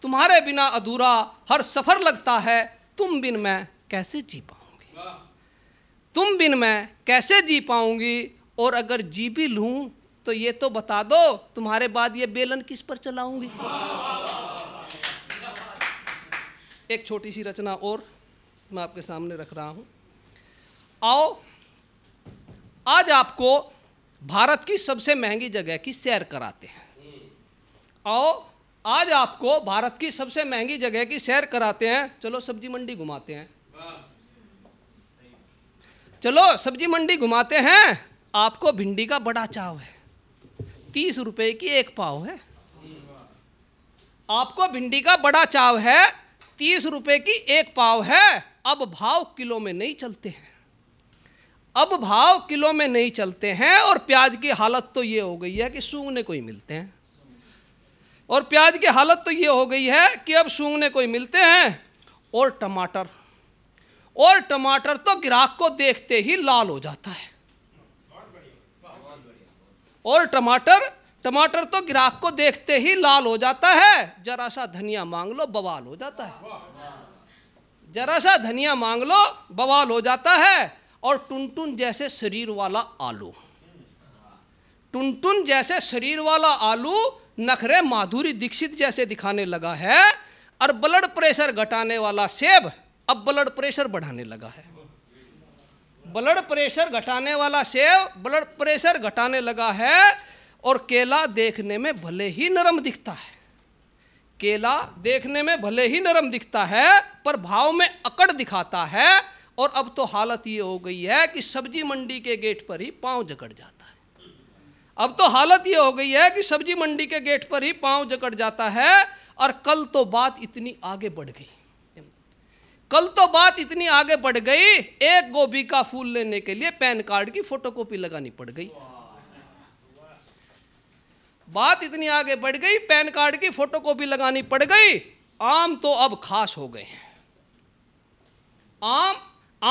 तुम्हारे बिना अधूरा हर सफ़र लगता है तुम बिन मैं कैसे जी पाऊँगी तुम बिन मैं कैसे जी पाऊँगी और अगर जी भी लूँ तो ये तो बता दो तुम्हारे बाद ये बेलन किस पर चलाऊंगी एक छोटी सी रचना और मैं आपके सामने रख रहा हूं आओ आज आपको भारत की सबसे महंगी जगह की सैर कराते हैं आओ आज आपको भारत की सबसे महंगी जगह की सैर कराते हैं चलो सब्जी मंडी घुमाते हैं चलो सब्जी मंडी घुमाते हैं आपको भिंडी का बड़ा चाव है तीस रुपए की एक पाव है आपको भिंडी का बड़ा चाव है तीस रुपए की एक पाव है अब भाव किलो में नहीं चलते हैं अब भाव किलो में नहीं चलते हैं और प्याज की हालत तो ये हो गई है कि सूंघने को ही मिलते हैं और प्याज की हालत तो ये हो गई है कि अब सूंघने को ही मिलते हैं और टमाटर और टमाटर तो ग्राहक को देखते ही लाल हो जाता है और टमाटर टमाटर तो ग्राहक को देखते ही लाल हो जाता है जरा सा धनिया मांग लो बवाल हो जाता है जरा सा धनिया मांग लो बवाल हो जाता है और टुनटुन जैसे शरीर वाला आलू टुनटुन जैसे शरीर वाला आलू नखरे माधुरी दीक्षित जैसे दिखाने लगा है और ब्लड प्रेशर घटाने वाला सेब अब ब्लड प्रेशर बढ़ाने लगा है ब्लड प्रेशर घटाने वाला सेब ब्लड प्रेशर घटाने लगा है और केला देखने में भले ही नरम दिखता है केला देखने में भले ही नरम दिखता है पर भाव में अकड़ दिखाता है और अब तो हालत ये हो गई है कि सब्जी मंडी के गेट पर ही पाँव जकड़ जाता है अब तो हालत ये हो गई है कि सब्जी मंडी के गेट पर ही पाँव जकड़ जाता है और कल तो बात इतनी आगे बढ़ गई कल तो बात इतनी आगे बढ़ गई एक गोभी का फूल लेने के लिए पैन कार्ड की फोटोकॉपी लगानी पड़ गई बात इतनी आगे बढ़ गई पैन कार्ड की फोटोकॉपी लगानी पड़ गई आम तो अब खास हो गए हैं आम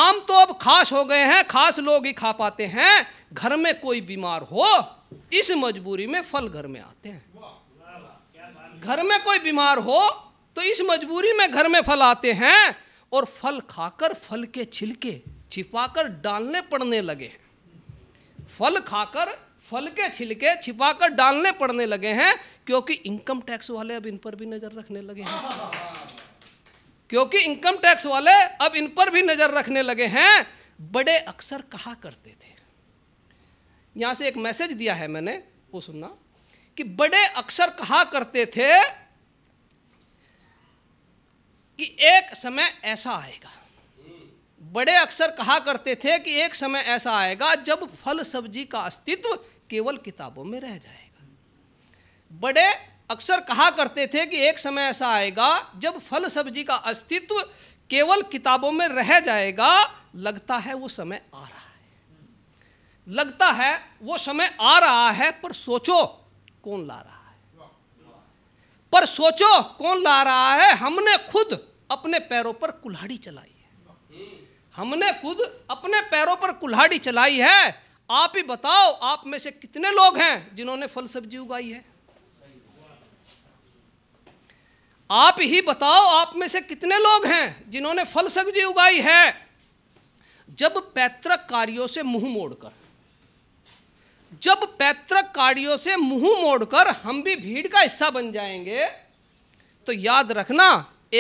आम तो अब खास हो गए हैं खास लोग ही खा पाते हैं घर में कोई बीमार हो इस मजबूरी में फल घर में आते हैं घर में कोई बीमार हो तो इस मजबूरी में घर में फल आते हैं और फल खाकर फल के छिलके छिपाकर डालने पड़ने लगे हैं फल खाकर फल के छिलके छिपाकर डालने पड़ने लगे हैं क्योंकि इनकम टैक्स वाले अब इन पर भी नज़र रखने लगे हैं क्योंकि इनकम टैक्स वाले अब इन पर भी नज़र रखने लगे हैं बड़े अक्सर कहा करते थे यहां से एक मैसेज दिया है मैंने वो सुनना कि बड़े अक्सर कहा करते थे कि एक समय ऐसा आएगा बड़े अक्सर कहा करते थे कि एक समय ऐसा आएगा जब फल सब्जी का अस्तित्व केवल किताबों में रह जाएगा बड़े अक्सर कहा करते थे कि एक समय ऐसा आएगा जब फल सब्जी का अस्तित्व केवल किताबों में रह जाएगा लगता है वो समय आ रहा है लगता है वो समय आ रहा है पर सोचो कौन ला रहा है पर सोचो कौन ला रहा है हमने खुद अपने पैरों पर कुल्हाड़ी चलाई है हमने खुद अपने पैरों पर कुल्हाड़ी चलाई है आप ही बताओ आप में से कितने लोग हैं जिन्होंने फल सब्जी उगाई है आप ही बताओ आप में से कितने लोग हैं जिन्होंने फल सब्जी उगाई है जब पैतृक कार्यों से मुंह मोड़कर जब पैतृक कार्यों से मुंह मोड़कर हम भी भीड़ का हिस्सा बन जाएंगे तो याद रखना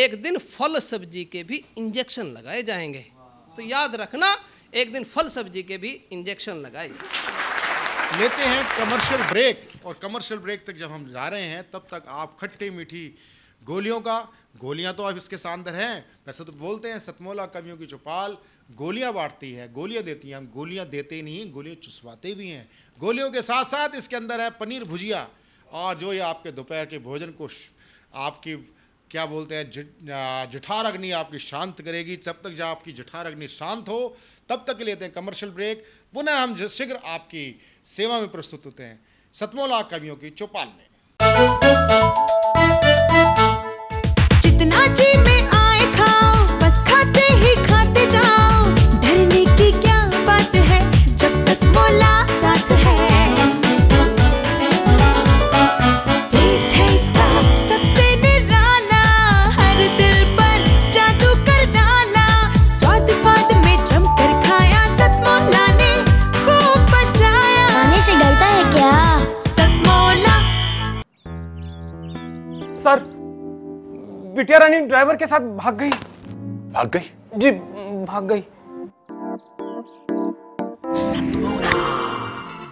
एक दिन फल सब्जी के भी इंजेक्शन लगाए जाएंगे तो याद रखना एक दिन फल सब्जी के भी इंजेक्शन लगाए लेते हैं कमर्शियल ब्रेक और कमर्शियल ब्रेक तक जब हम जा रहे हैं तब तक आप खट्टी मीठी गोलियों का गोलियां तो अब इसके सांदर हैं वैसे तो बोलते हैं सतमोला कवियों की चौपाल गोलियां बांटती है गोलियां देती हैं हम गोलियां देते नहीं गोलियां चुसवाते भी हैं गोलियों के साथ साथ इसके अंदर है पनीर भुजिया और जो ये आपके दोपहर के भोजन को आपकी क्या बोलते हैं जठार अग्नि आपकी शांत करेगी जब तक जब आपकी जठार अग्नि शांत हो तब तक लेते हैं कमर्शियल ब्रेक पुनः हम शीघ्र आपकी सेवा में प्रस्तुत होते हैं सतमोला कवियों की चौपाल में इतना जी में रानी ड्राइवर के साथ भाग गई भाग गई जी भाग गई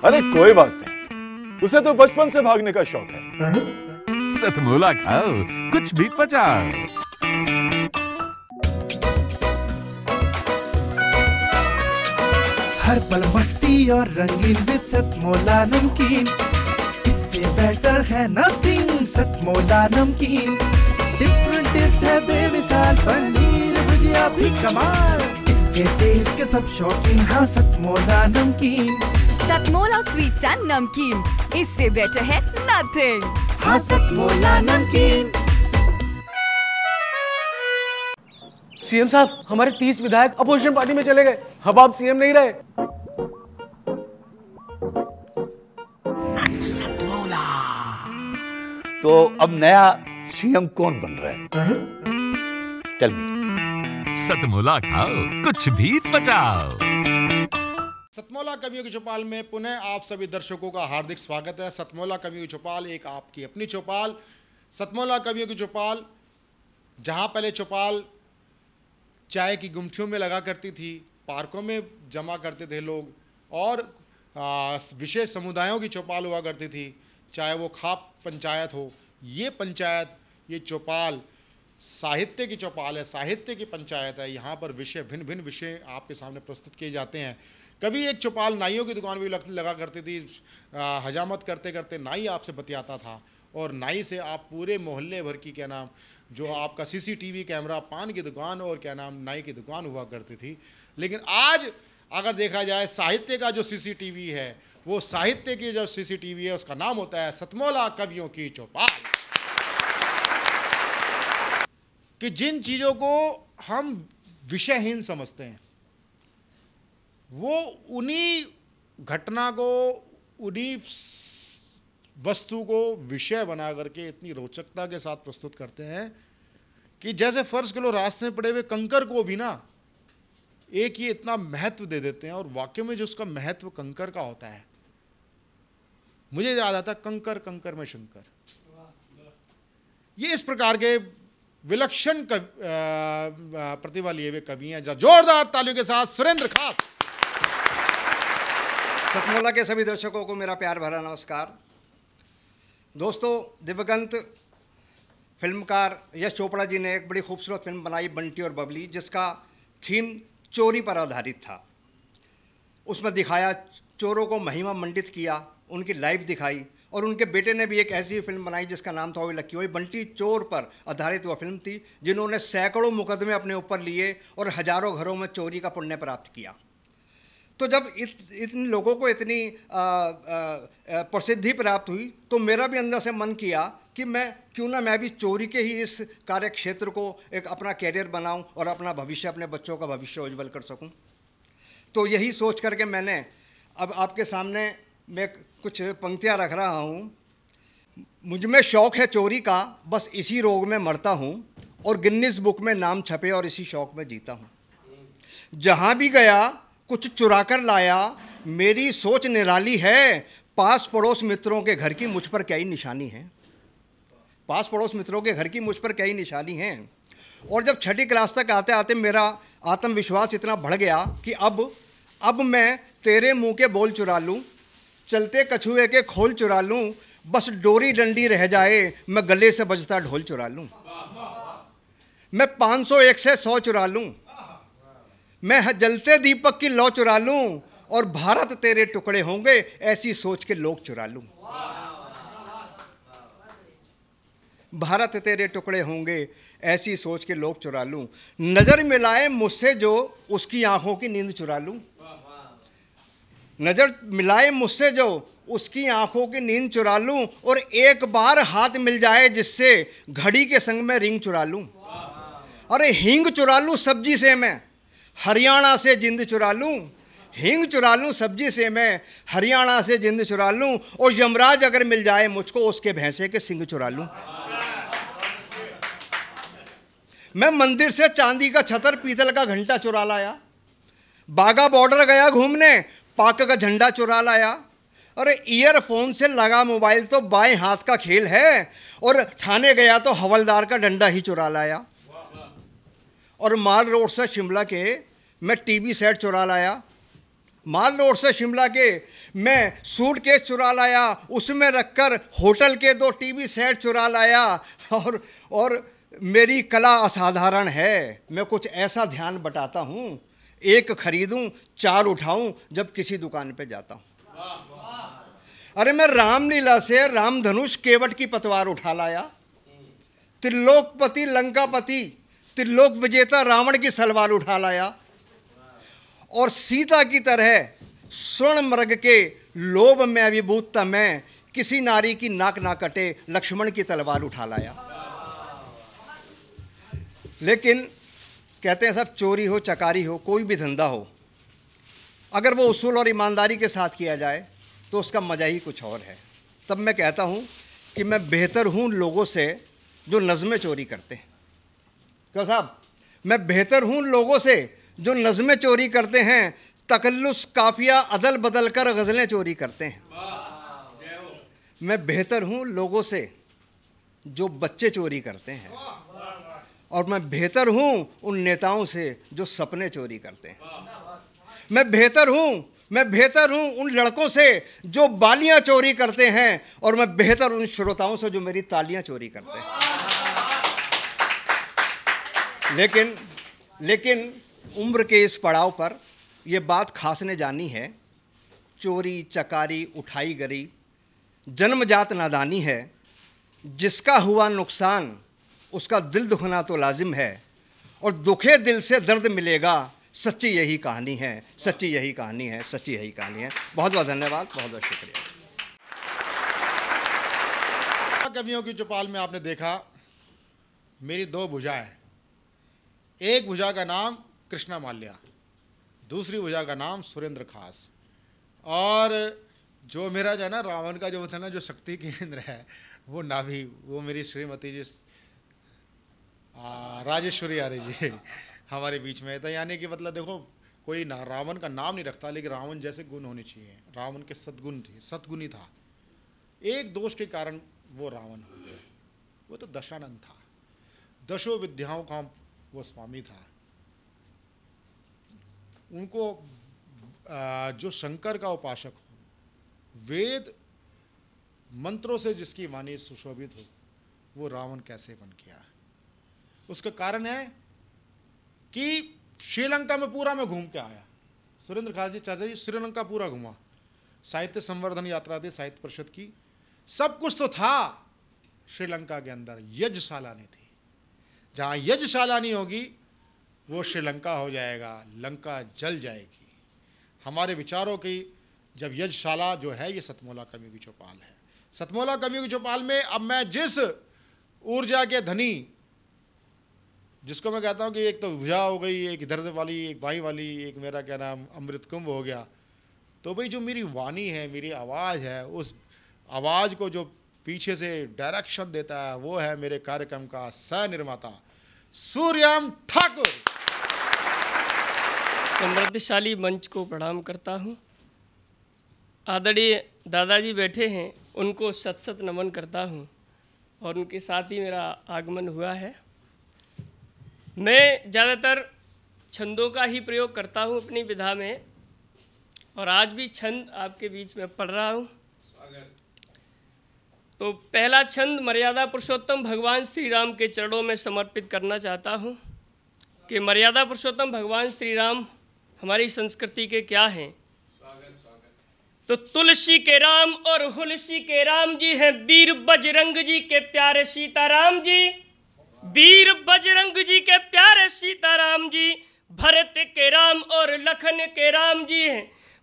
अरे कोई बात नहीं उसे तो बचपन से भागने का शौक है हाँ? सतमूला खाओ कुछ भी पचा हर पल मस्ती और रंगीन विद सतमोला नमकीन इससे बेटर है नथिंग सतमोला नमकीन टेस्ट है बेमिसाल पनीर भुजिया भी कमाल इसके टेस्ट के सब शौकीन हाँ सतमोला नमकीन सतमोला स्वीट्स एंड नमकीन इससे बेटर है नथिंग हाँ सतमोला नमकीन सीएम साहब हमारे तीस विधायक अपोजिशन पार्टी में चले गए अब आप सीएम नहीं रहे तो अब नया सीएम कौन बन रहा है चल सतमोला खाओ कुछ भी बचाओ सतमोला कवियों की चौपाल में पुनः आप सभी दर्शकों का हार्दिक स्वागत है सतमोला कवियों की चौपाल एक आपकी अपनी चौपाल सतमोला कवियों की चौपाल जहां पहले चौपाल चाय की गुमठियों में लगा करती थी पार्कों में जमा करते थे लोग और विशेष समुदायों की चौपाल हुआ करती थी चाहे वो खाप पंचायत हो ये पंचायत ये चौपाल साहित्य की चौपाल है साहित्य की पंचायत है यहाँ पर विषय भिन्न भिन्न विषय आपके सामने प्रस्तुत किए जाते हैं कभी एक चौपाल नाइयों की दुकान भी लग, लगा करती थी हजामत करते करते नाई आपसे बतियाता था और नाई से आप पूरे मोहल्ले भर की क्या नाम जो आपका सीसीटीवी कैमरा पान की दुकान और क्या नाम नाई की दुकान हुआ करती थी लेकिन आज अगर देखा जाए साहित्य का जो सीसीटीवी है वो साहित्य की जो सीसीटीवी है उसका नाम होता है सतमौला कवियों की चौपाल कि जिन चीज़ों को हम विषयहीन समझते हैं वो उन्हीं घटना को उन्हीं वस्तु को विषय बना करके इतनी रोचकता के साथ प्रस्तुत करते हैं कि जैसे फर्श के लोग रास्ते में पड़े हुए कंकर को भी ना एक ही इतना महत्व दे देते हैं और वाक्य में जो उसका महत्व कंकर का होता है मुझे याद आता कंकर कंकर में शंकर ये इस प्रकार के विलक्षण प्रतिभा लिए हुए कवि हैं जोरदार तालियों के साथ सुरेंद्र खास सतमोला के सभी दर्शकों को मेरा प्यार भरा नमस्कार दोस्तों दिवगंत फिल्मकार यश चोपड़ा जी ने एक बड़ी खूबसूरत फिल्म बनाई बंटी और बबली जिसका थीम चोरी पर आधारित था उसमें दिखाया चोरों को महिमा मंडित किया उनकी लाइफ दिखाई और उनके बेटे ने भी एक ऐसी फिल्म बनाई जिसका नाम था वो लकी वही बंटी चोर पर आधारित वह फिल्म थी जिन्होंने सैकड़ों मुकदमे अपने ऊपर लिए और हजारों घरों में चोरी का पुण्य प्राप्त किया तो जब इत, इतने लोगों को इतनी प्रसिद्धि प्राप्त हुई तो मेरा भी अंदर से मन किया कि मैं क्यों ना मैं भी चोरी के ही इस कार्य क्षेत्र को एक अपना कैरियर बनाऊं और अपना भविष्य अपने बच्चों का भविष्य उज्जवल कर सकूं तो यही सोच करके मैंने अब आपके सामने मैं कुछ पंक्तियाँ रख रहा हूँ मुझ में शौक़ है चोरी का बस इसी रोग में मरता हूँ और गिन्नीस बुक में नाम छपे और इसी शौक़ में जीता हूँ जहाँ भी गया कुछ चुरा कर लाया मेरी सोच निराली है पास पड़ोस मित्रों के घर की मुझ पर क्या ही निशानी है पास पड़ोस मित्रों के घर की मुझ पर क्या ही निशानी है और जब छठी क्लास तक आते आते मेरा आत्मविश्वास इतना बढ़ गया कि अब अब मैं तेरे मुंह के बोल चुरा लूँ चलते कछुए के खोल चुरा लूँ बस डोरी डंडी रह जाए मैं गले से बजता ढोल चुरा लूँ मैं एक से 100 चुरा लूँ मैं जलते दीपक की लौ चुरा लूँ और भारत तेरे टुकड़े होंगे ऐसी सोच के लोग चुरा लूँ भारत तेरे टुकड़े होंगे ऐसी सोच के लोग चुरा लूँ नज़र मिलाए मुझसे जो उसकी आंखों की नींद चुरा लूँ नज़र मिलाए मुझसे जो उसकी आंखों की नींद चुरा लूं और एक बार हाथ मिल जाए जिससे घड़ी के संग में रिंग चुरा लूं अरे हिंग चुरा लूं सब्जी से मैं हरियाणा से जिंद चुरा लूं हिंग चुरा लूं सब्जी से मैं हरियाणा से जिंद चुरा लूं और यमराज अगर मिल जाए मुझको उसके भैंसे के सिंग चुरा लूं मैं मंदिर से चांदी का छतर पीतल का घंटा चुरा लाया बागा बॉर्डर गया घूमने पाक का झंडा चुरा लाया अरे ईयरफोन से लगा मोबाइल तो बाएं हाथ का खेल है और थाने गया तो हवलदार का डंडा ही चुरा लाया और माल रोड से शिमला के मैं टीवी सेट चुरा लाया माल रोड से शिमला के मैं सूट केस चुरा लाया उसमें रखकर होटल के दो टीवी सेट चुरा लाया और और मेरी कला असाधारण है मैं कुछ ऐसा ध्यान बटाता हूँ एक खरीदूं चार उठाऊं जब किसी दुकान पे जाता हूं अरे मैं रामलीला से रामधनुष केवट की पतवार उठा लाया त्रिलोकपति लंकापति त्रिलोक विजेता रावण की सलवार उठा लाया और सीता की तरह स्वर्ण मृग के लोभ में अभिभूत मैं किसी नारी की नाक ना कटे लक्ष्मण की तलवार उठा लाया लेकिन कहते हैं सब चोरी हो चकारी हो कोई भी धंधा हो अगर वो उसूल और ईमानदारी के साथ किया जाए तो उसका मज़ा ही कुछ और है तब मैं कहता हूँ कि मैं बेहतर हूँ लोगों से जो नज़में चोरी करते हैं क्यों साहब मैं बेहतर हूँ लोगों से जो नज़में चोरी करते हैं तकल्लुस काफिया अदल बदल कर गज़लें चोरी करते हैं मैं बेहतर हूँ लोगों से जो बच्चे चोरी करते हैं और मैं बेहतर हूँ उन नेताओं से जो सपने चोरी करते हैं मैं बेहतर हूँ मैं बेहतर हूँ उन लड़कों से जो बालियाँ चोरी करते हैं और मैं बेहतर उन श्रोताओं से जो मेरी तालियाँ चोरी करते हैं लेकिन लेकिन उम्र के इस पड़ाव पर यह बात खास ने जानी है चोरी चकारी उठाई गरी जन्मजात नादानी है जिसका हुआ नुकसान उसका दिल दुखना तो लाजिम है और दुखे दिल से दर्द मिलेगा सच्ची यही कहानी है सच्ची यही कहानी है सच्ची यही कहानी है बहुत बहुत धन्यवाद बहुत बहुत शुक्रिया कवियों की चौपाल में आपने देखा मेरी दो भुजाएं एक भुजा का नाम कृष्णा माल्या दूसरी भुजा का नाम सुरेंद्र खास और जो मेरा जो है ना रावण का जो था ना जो शक्ति केंद्र है वो नाभि वो मेरी श्रीमती जी राजेश्वरी आ रही जी हमारे बीच में था तो यानी कि मतलब देखो कोई ना रावण का नाम नहीं रखता लेकिन रावण जैसे गुण होने चाहिए रावण के सदगुण थे सद्गुणी था एक दोष के कारण वो रावण हो गया वो तो दशानंद था दशो विद्याओं का वो स्वामी था उनको जो शंकर का उपासक हो वेद मंत्रों से जिसकी वाणी सुशोभित हो वो रावण कैसे बन गया उसका कारण है कि श्रीलंका में पूरा मैं घूम के आया सुरेंद्र खास जी चाचा जी श्रीलंका पूरा घुमा साहित्य संवर्धन यात्रा थी साहित्य परिषद की सब कुछ तो था श्रीलंका के अंदर यज्ञशालानी थी जहाँ नहीं होगी वो श्रीलंका हो जाएगा लंका जल जाएगी हमारे विचारों की जब यज्ञशाला जो है ये सतमोला कमियों की चौपाल है सतमोला कमियों की चौपाल में अब मैं जिस ऊर्जा के धनी जिसको मैं कहता हूँ कि एक तो भुजा हो गई एक इधर वाली एक भाई वाली एक मेरा क्या नाम अमृत कुंभ हो गया तो भाई जो मेरी वाणी है मेरी आवाज़ है उस आवाज़ को जो पीछे से डायरेक्शन देता है वो है मेरे कार्यक्रम का सह निर्माता सूर्यम ठाकुर समृद्धशाली मंच को प्रणाम करता हूँ आदरणीय दादाजी बैठे हैं उनको सत सत नमन करता हूँ और उनके साथ ही मेरा आगमन हुआ है मैं ज़्यादातर छंदों का ही प्रयोग करता हूँ अपनी विधा में और आज भी छंद आपके बीच में पढ़ रहा हूँ तो पहला छंद मर्यादा पुरुषोत्तम भगवान श्री राम के चरणों में समर्पित करना चाहता हूँ कि मर्यादा पुरुषोत्तम भगवान श्री राम हमारी संस्कृति के क्या हैं तो तुलसी के राम और हुलसी के राम जी हैं वीर बजरंग जी के प्यारे सीताराम जी वीर बजरंग जी के प्यारे सीताराम जी भरत के राम और लखन के राम जी हैं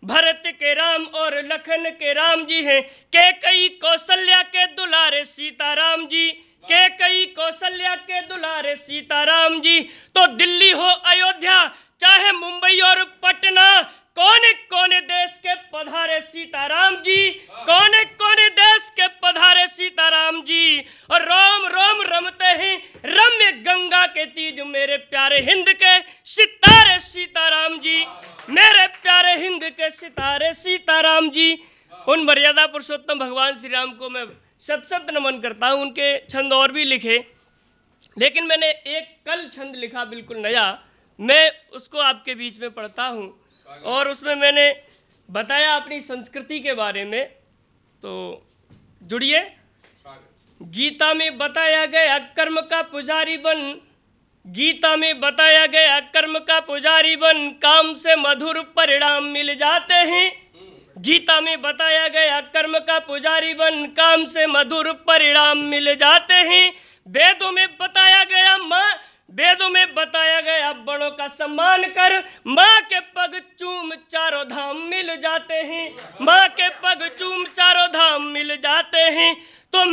भरत के राम और लखन के राम जी हैं के कई कौशल्या के दुलारे सीताराम जी के कई कौशल्या के दुलारे सीताराम जी तो दिल्ली हो अयोध्या चाहे मुंबई और पटना कोने कोने देश के पधारे सीताराम जी कोने कोने देश के पधारे सीताराम जी और राम राम रमते हैं रम्य गंगा के तीज मेरे प्यारे हिंद के सितारे सीताराम जी मेरे प्यारे हिंद के सितारे सीताराम जी उन मर्यादा पुरुषोत्तम भगवान श्री राम को मैं सत सत नमन करता हूँ उनके छंद और भी लिखे लेकिन मैंने एक कल छंद लिखा बिल्कुल नया मैं उसको आपके बीच में पढ़ता हूँ और उसमें मैंने बताया अपनी संस्कृति के बारे में तो जुड़िए गीता में बताया गया कर्म का पुजारी बन गीता में बताया गया कर्म का पुजारी बन काम से मधुर परिणाम मिल जाते हैं गीता में बताया गया कर्म का पुजारी बन काम से मधुर परिणाम मिल जाते हैं वेदों में बताया गया माँ वेदों में बताया गया बड़ों का सम्मान कर माँ के पग चूम चारों धाम मिल जाते हैं माँ के पग चूम चारों धाम मिल जाते हैं तो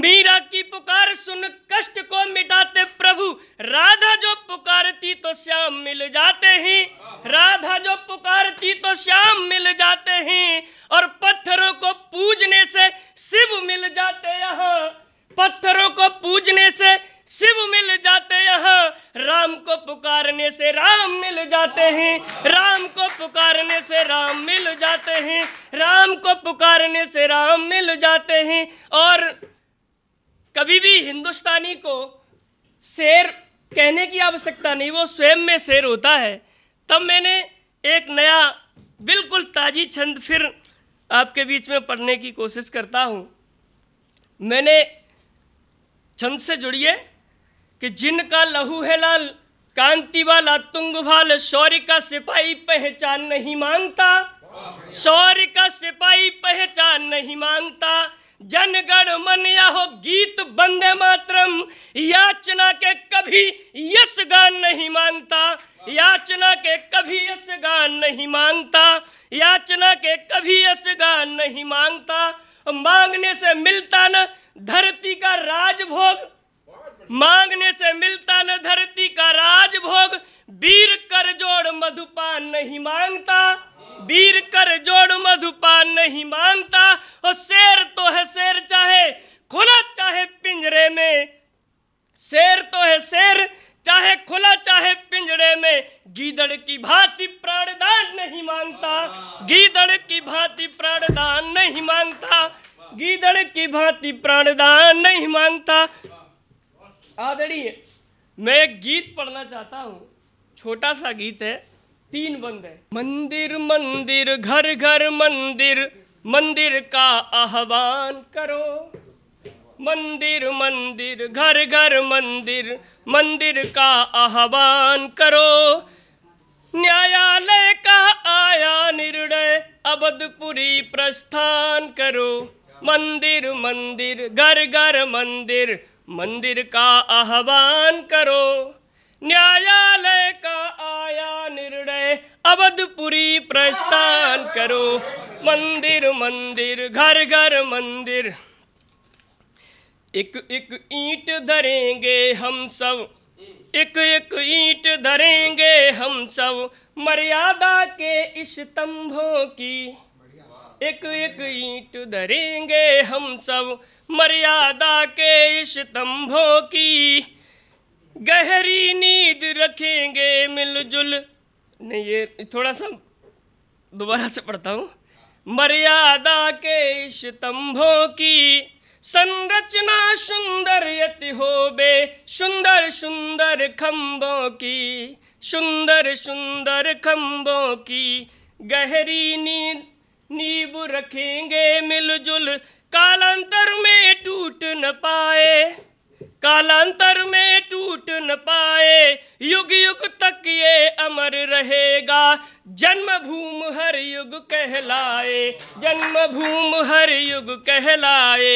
मीरा की पुकार सुन कष्ट को मिटाते प्रभु राधा जो पुकारती तो श्याम मिल जाते हैं राधा जो पुकारती तो श्याम मिल जाते हैं और पत्थरों को पूजने से शिव मिल जाते यहाँ पत्थरों को पूजने से शिव मिल जाते यहाँ राम को पुकारने से राम मिल जाते हैं राम को पुकारने से राम मिल जाते हैं राम को पुकारने से राम मिल जाते हैं और कभी भी हिंदुस्तानी को शेर कहने की आवश्यकता नहीं वो स्वयं में शेर होता है तब मैंने एक नया बिल्कुल ताजी छंद फिर आपके बीच में पढ़ने की कोशिश करता हूँ मैंने छंद से जुड़िए कि जिनका लहू है लाल कांति वाला तुंग भाल शौर्य का सिपाही पहचान नहीं मांगता शौर्य का सिपाही पहचान नहीं मांगता जनगण मन या हो गीत बंदे मातरम याचना के कभी यश गान नहीं मांगता याचना के कभी यश गान नहीं मांगता याचना के कभी यश गान नहीं मांगता मांगने से मिलता न धरती का राजभोग मांगने से मिलता न धरती का राजभोग वीर कर जोड़ मधुपान नहीं मांगता वीर कर जोड़ मधुपान नहीं मांगता और शेर तो है शेर चाहे खुला चाहे पिंजरे में शेर तो है शेर चाहे खुला चाहे पिंजरे में गीदड़ की भांति प्राणदान नहीं मांगता गीदड़ की भांति प्राणदान नहीं मांगता गीदड़ की भांति प्राणदान नहीं मांगता आदरणीय हाँ, मैं एक गीत पढ़ना चाहता हूँ छोटा सा गीत है तीन बंद है मंदिर मंदिर घर घर मंदिर मंदिर का आह्वान करो मंदिर मंदिर घर घर मंदिर मंदिर का आह्वान करो न्यायालय का आया निर्णय अबधपुरी प्रस्थान करो मंदिर मंदिर घर घर मंदिर मंदिर का आह्वान करो न्यायालय का आया निर्णय अवधपुरी प्रस्थान करो मंदिर मंदिर घर घर मंदिर एक एक ईंट धरेंगे हम सब एक एक ईंट धरेंगे हम सब मर्यादा के स्तंभों की एक एक ईंट धरेंगे हम सब मर्यादा के स्तंभों की गहरी नींद रखेंगे मिलजुल नहीं ये थोड़ा सा दोबारा से पढ़ता हूँ मर्यादा के स्तंभों की संरचना सुंदर यति हो बे सुंदर सुंदर खम्बों की सुंदर सुंदर खम्बों की गहरी नींद नींब रखेंगे मिलजुल कालांतर में टूट न पाए कालांतर में टूट न पाए युग युग तक ये अमर रहेगा जन्मभूम हर युग कहलाए जन्मभूम हर युग कहलाए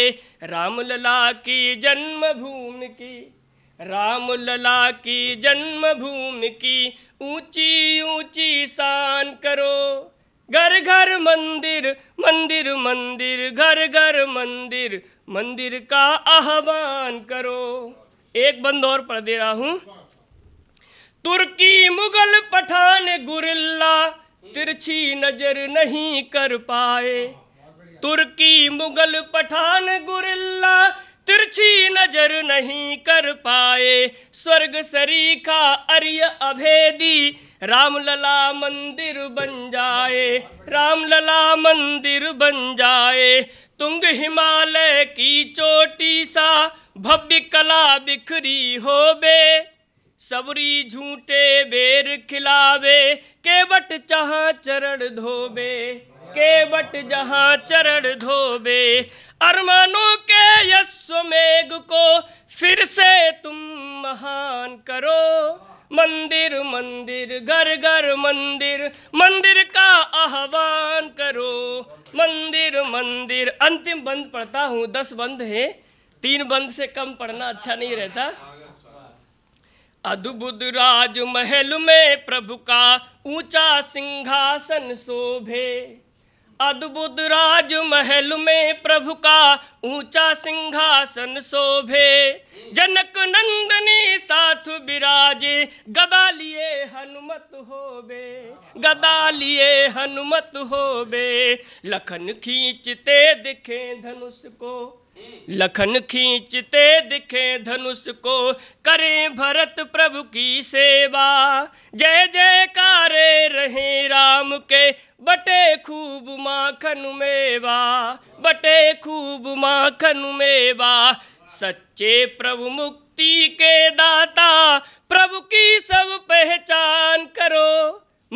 रामलला की जन्मभूमि की राम लला की जन्मभूमि की ऊंची ऊंची शान करो घर घर मंदिर मंदिर मंदिर घर घर मंदिर मंदिर का आह्वान करो एक बंद और पढ़ दे रहा हूं तुर्की मुगल पठान गुरिल्ला तिरछी नजर नहीं कर पाए तुर्की मुगल पठान गुरिल्ला तिरछी नजर नहीं कर पाए स्वर्ग सरीखा अर्य अभेदी रामलला मंदिर बन जाए रामलला मंदिर बन जाए तुंग हिमालय की चोटी सा भव्य कला बिखरी हो बे सबरी झूठे बेर खिलावे केवट चहा चरण धोबे के बट जहाँ चरण धोबे अरमानों के यश मेघ को फिर से तुम महान करो मंदिर मंदिर घर घर मंदिर मंदिर का आह्वान करो मंदिर मंदिर अंतिम बंद पढ़ता हूँ दस बंद है तीन बंद से कम पढ़ना अच्छा नहीं रहता अद्भुत राज महल में प्रभु का ऊंचा सिंहासन शोभे अद्भुत राज महल में प्रभु का ऊंचा सिंहासन शोभे जनक नंदनी साथ विराजे गदा लिए हनुमत होबे गदा लिए हनुमत होबे लखन खींचते दिखे धनुष को लखन खींचते दिखे धनुष को करे भरत प्रभु की सेवा जय जयकारे के बटे खूब माखन मेवा बटे खूब माखन मेवा सच्चे प्रभु मुक्ति के दाता प्रभु की सब पहचान करो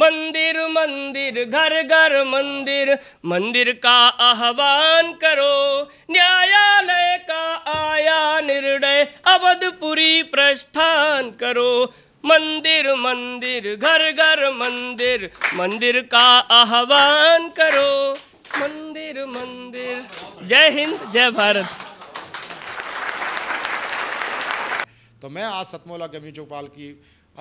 मंदिर मंदिर घर घर मंदिर मंदिर का आह्वान करो न्यायालय का आया निर्णय अवधपुरी प्रस्थान करो मंदिर मंदिर घर घर मंदिर मंदिर का आह्वान करो मंदिर मंदिर जय हिंद जय भारत तो मैं आज सतमोला कवि चौपाल की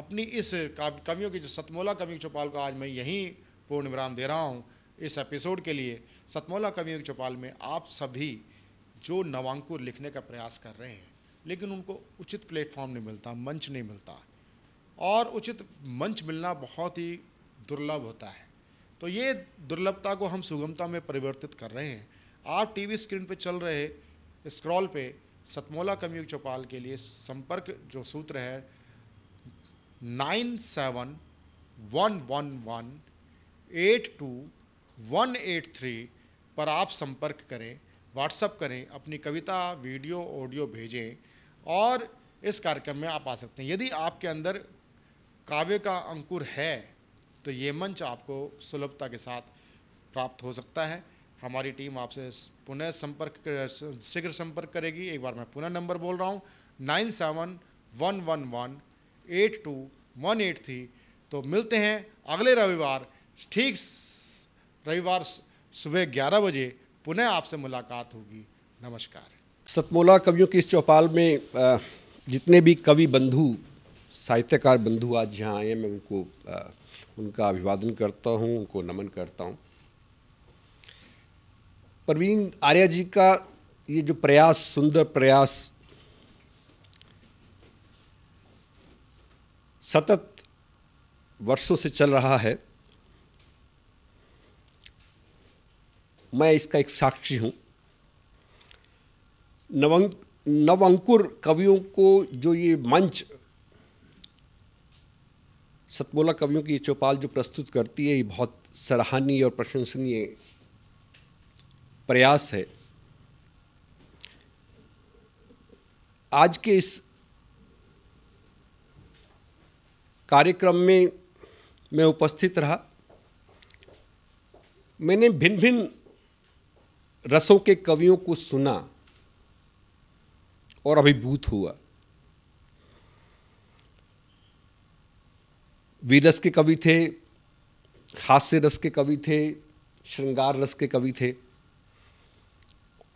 अपनी इस कवियों की जो सतमोला कमी चौपाल को आज मैं यहीं पूर्ण विराम दे रहा हूँ इस एपिसोड के लिए सतमोला कवियों की चौपाल में आप सभी जो नवांकुर लिखने का प्रयास कर रहे हैं लेकिन उनको उचित प्लेटफॉर्म नहीं मिलता मंच नहीं मिलता और उचित मंच मिलना बहुत ही दुर्लभ होता है तो ये दुर्लभता को हम सुगमता में परिवर्तित कर रहे हैं आप टीवी स्क्रीन पर चल रहे स्क्रॉल पे सतमोला कमयुग चौपाल के लिए संपर्क जो सूत्र है nine seven one one one eight two one eight three पर आप संपर्क करें व्हाट्सअप करें अपनी कविता वीडियो ऑडियो भेजें और इस कार्यक्रम में आप आ सकते हैं यदि आपके अंदर काव्य का अंकुर है तो ये मंच आपको सुलभता के साथ प्राप्त हो सकता है हमारी टीम आपसे पुनः संपर्क शीघ्र संपर्क करेगी एक बार मैं पुनः नंबर बोल रहा हूँ nine seven one one one eight two one eight three तो मिलते हैं अगले रविवार ठीक रविवार सुबह ग्यारह बजे पुनः आपसे मुलाकात होगी नमस्कार सतमोला कवियों की इस चौपाल में जितने भी कवि बंधु साहित्यकार बंधु आज यहाँ आए हैं मैं उनको आ, उनका अभिवादन करता हूँ उनको नमन करता हूँ प्रवीण आर्या जी का ये जो प्रयास सुंदर प्रयास सतत वर्षों से चल रहा है मैं इसका एक साक्षी हूँ नवंक नवंकुर कवियों को जो ये मंच सतमोला कवियों की चौपाल जो प्रस्तुत करती है ये बहुत सराहनीय और प्रशंसनीय प्रयास है आज के इस कार्यक्रम में मैं उपस्थित रहा मैंने भिन्न भिन्न रसों के कवियों को सुना और अभिभूत हुआ वीरस के कवि थे हास्य रस के कवि थे श्रृंगार रस के कवि थे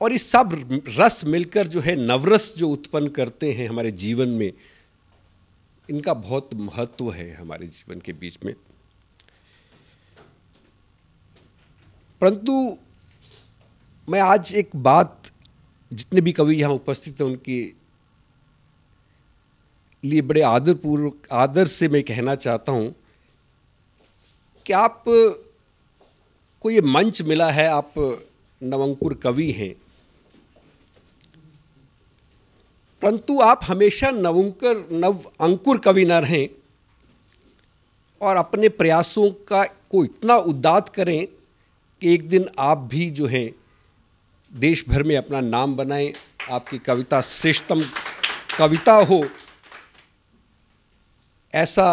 और ये सब रस मिलकर जो है नवरस जो उत्पन्न करते हैं हमारे जीवन में इनका बहुत महत्व है हमारे जीवन के बीच में परंतु मैं आज एक बात जितने भी कवि यहाँ उपस्थित हैं उनकी लिए बड़े आदरपूर्वक आदर से मैं कहना चाहता हूँ कि आप को ये मंच मिला है आप नवंकुर कवि हैं परंतु आप हमेशा नवंकर नव अंकुर कवि न रहें और अपने प्रयासों का को इतना उदात करें कि एक दिन आप भी जो हैं देश भर में अपना नाम बनाएं आपकी कविता श्रेष्ठतम कविता हो ऐसा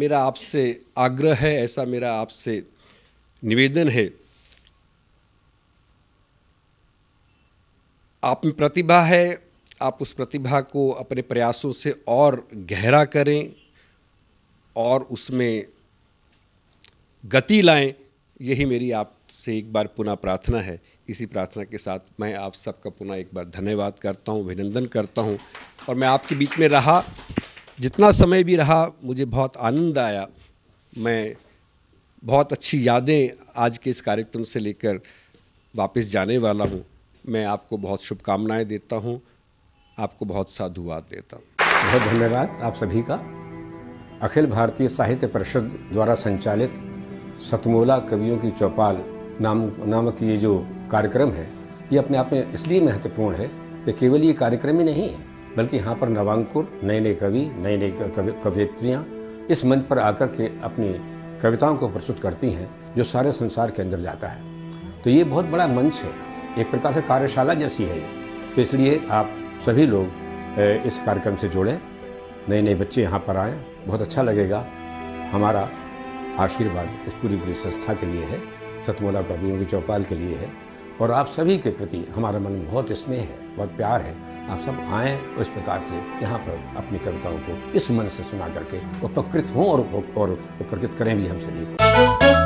मेरा आपसे आग्रह है ऐसा मेरा आपसे निवेदन है आप में प्रतिभा है आप उस प्रतिभा को अपने प्रयासों से और गहरा करें और उसमें गति लाएं यही मेरी आपसे एक बार पुनः प्रार्थना है इसी प्रार्थना के साथ मैं आप सबका पुनः एक बार धन्यवाद करता हूं अभिनंदन करता हूं और मैं आपके बीच में रहा जितना समय भी रहा मुझे बहुत आनंद आया मैं बहुत अच्छी यादें आज के इस कार्यक्रम से लेकर वापस जाने वाला हूँ मैं आपको बहुत शुभकामनाएं देता हूँ आपको बहुत साधुवाद देता हूँ बहुत धन्यवाद आप सभी का अखिल भारतीय साहित्य परिषद द्वारा संचालित सतमोला कवियों की चौपाल नाम नामक ये जो कार्यक्रम है ये अपने आप में इसलिए महत्वपूर्ण है कि केवल ये कार्यक्रम ही नहीं है बल्कि यहाँ पर नवांकुर नए नए कवि नए नए कवियत्रियाँ इस मंच पर आकर के अपनी कविताओं को प्रस्तुत करती हैं जो सारे संसार के अंदर जाता है तो ये बहुत बड़ा मंच है एक प्रकार से कार्यशाला जैसी है ये तो इसलिए आप सभी लोग इस कार्यक्रम से जुड़ें नए नए बच्चे यहाँ पर आएँ बहुत अच्छा लगेगा हमारा आशीर्वाद इस पूरी पूरी संस्था के लिए है सतमोला कवियों की चौपाल के लिए है और आप सभी के प्रति हमारा मन बहुत स्नेह है बहुत प्यार है आप सब आए उस प्रकार से यहाँ पर अपनी कविताओं को इस मन से सुना करके उपकृत हों और, उपकृत करें भी हमसे भी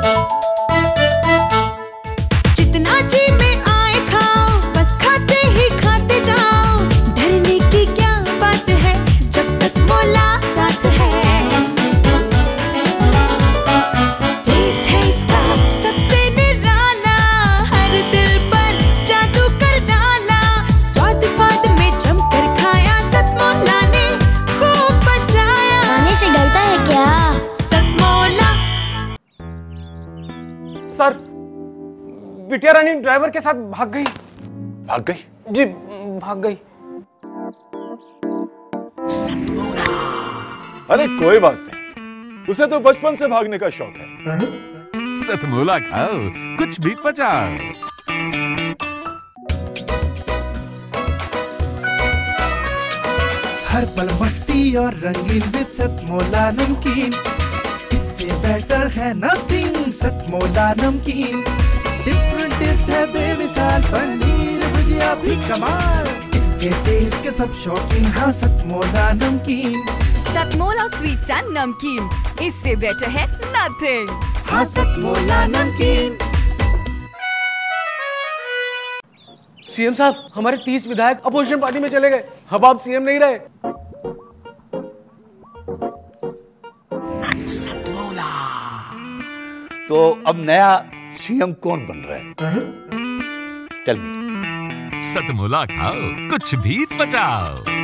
विद्या रानी ड्राइवर के साथ भाग गई भाग गई जी भाग गई अरे कोई बात नहीं उसे तो बचपन से भागने का शौक है सतमूला खाओ कुछ भी पचा हर पल मस्ती और रंगीन विद सतमोला नमकीन इससे बेटर है नथिंग सतमोला नमकीन टेस्ट है बेमिसाल पनीर भुजिया भी कमाल इसके टेस्ट के सब शौकीन हाँ सतमोला नमकीन सतमोला स्वीट्स एंड नमकीन इससे बेटर है नथिंग हाँ सतमोला नमकीन सीएम साहब हमारे तीस विधायक अपोजिशन पार्टी में चले गए अब आप सीएम नहीं रहे तो अब नया सीएम कौन बन रहा है चल सतमुला खाओ कुछ भी बचाओ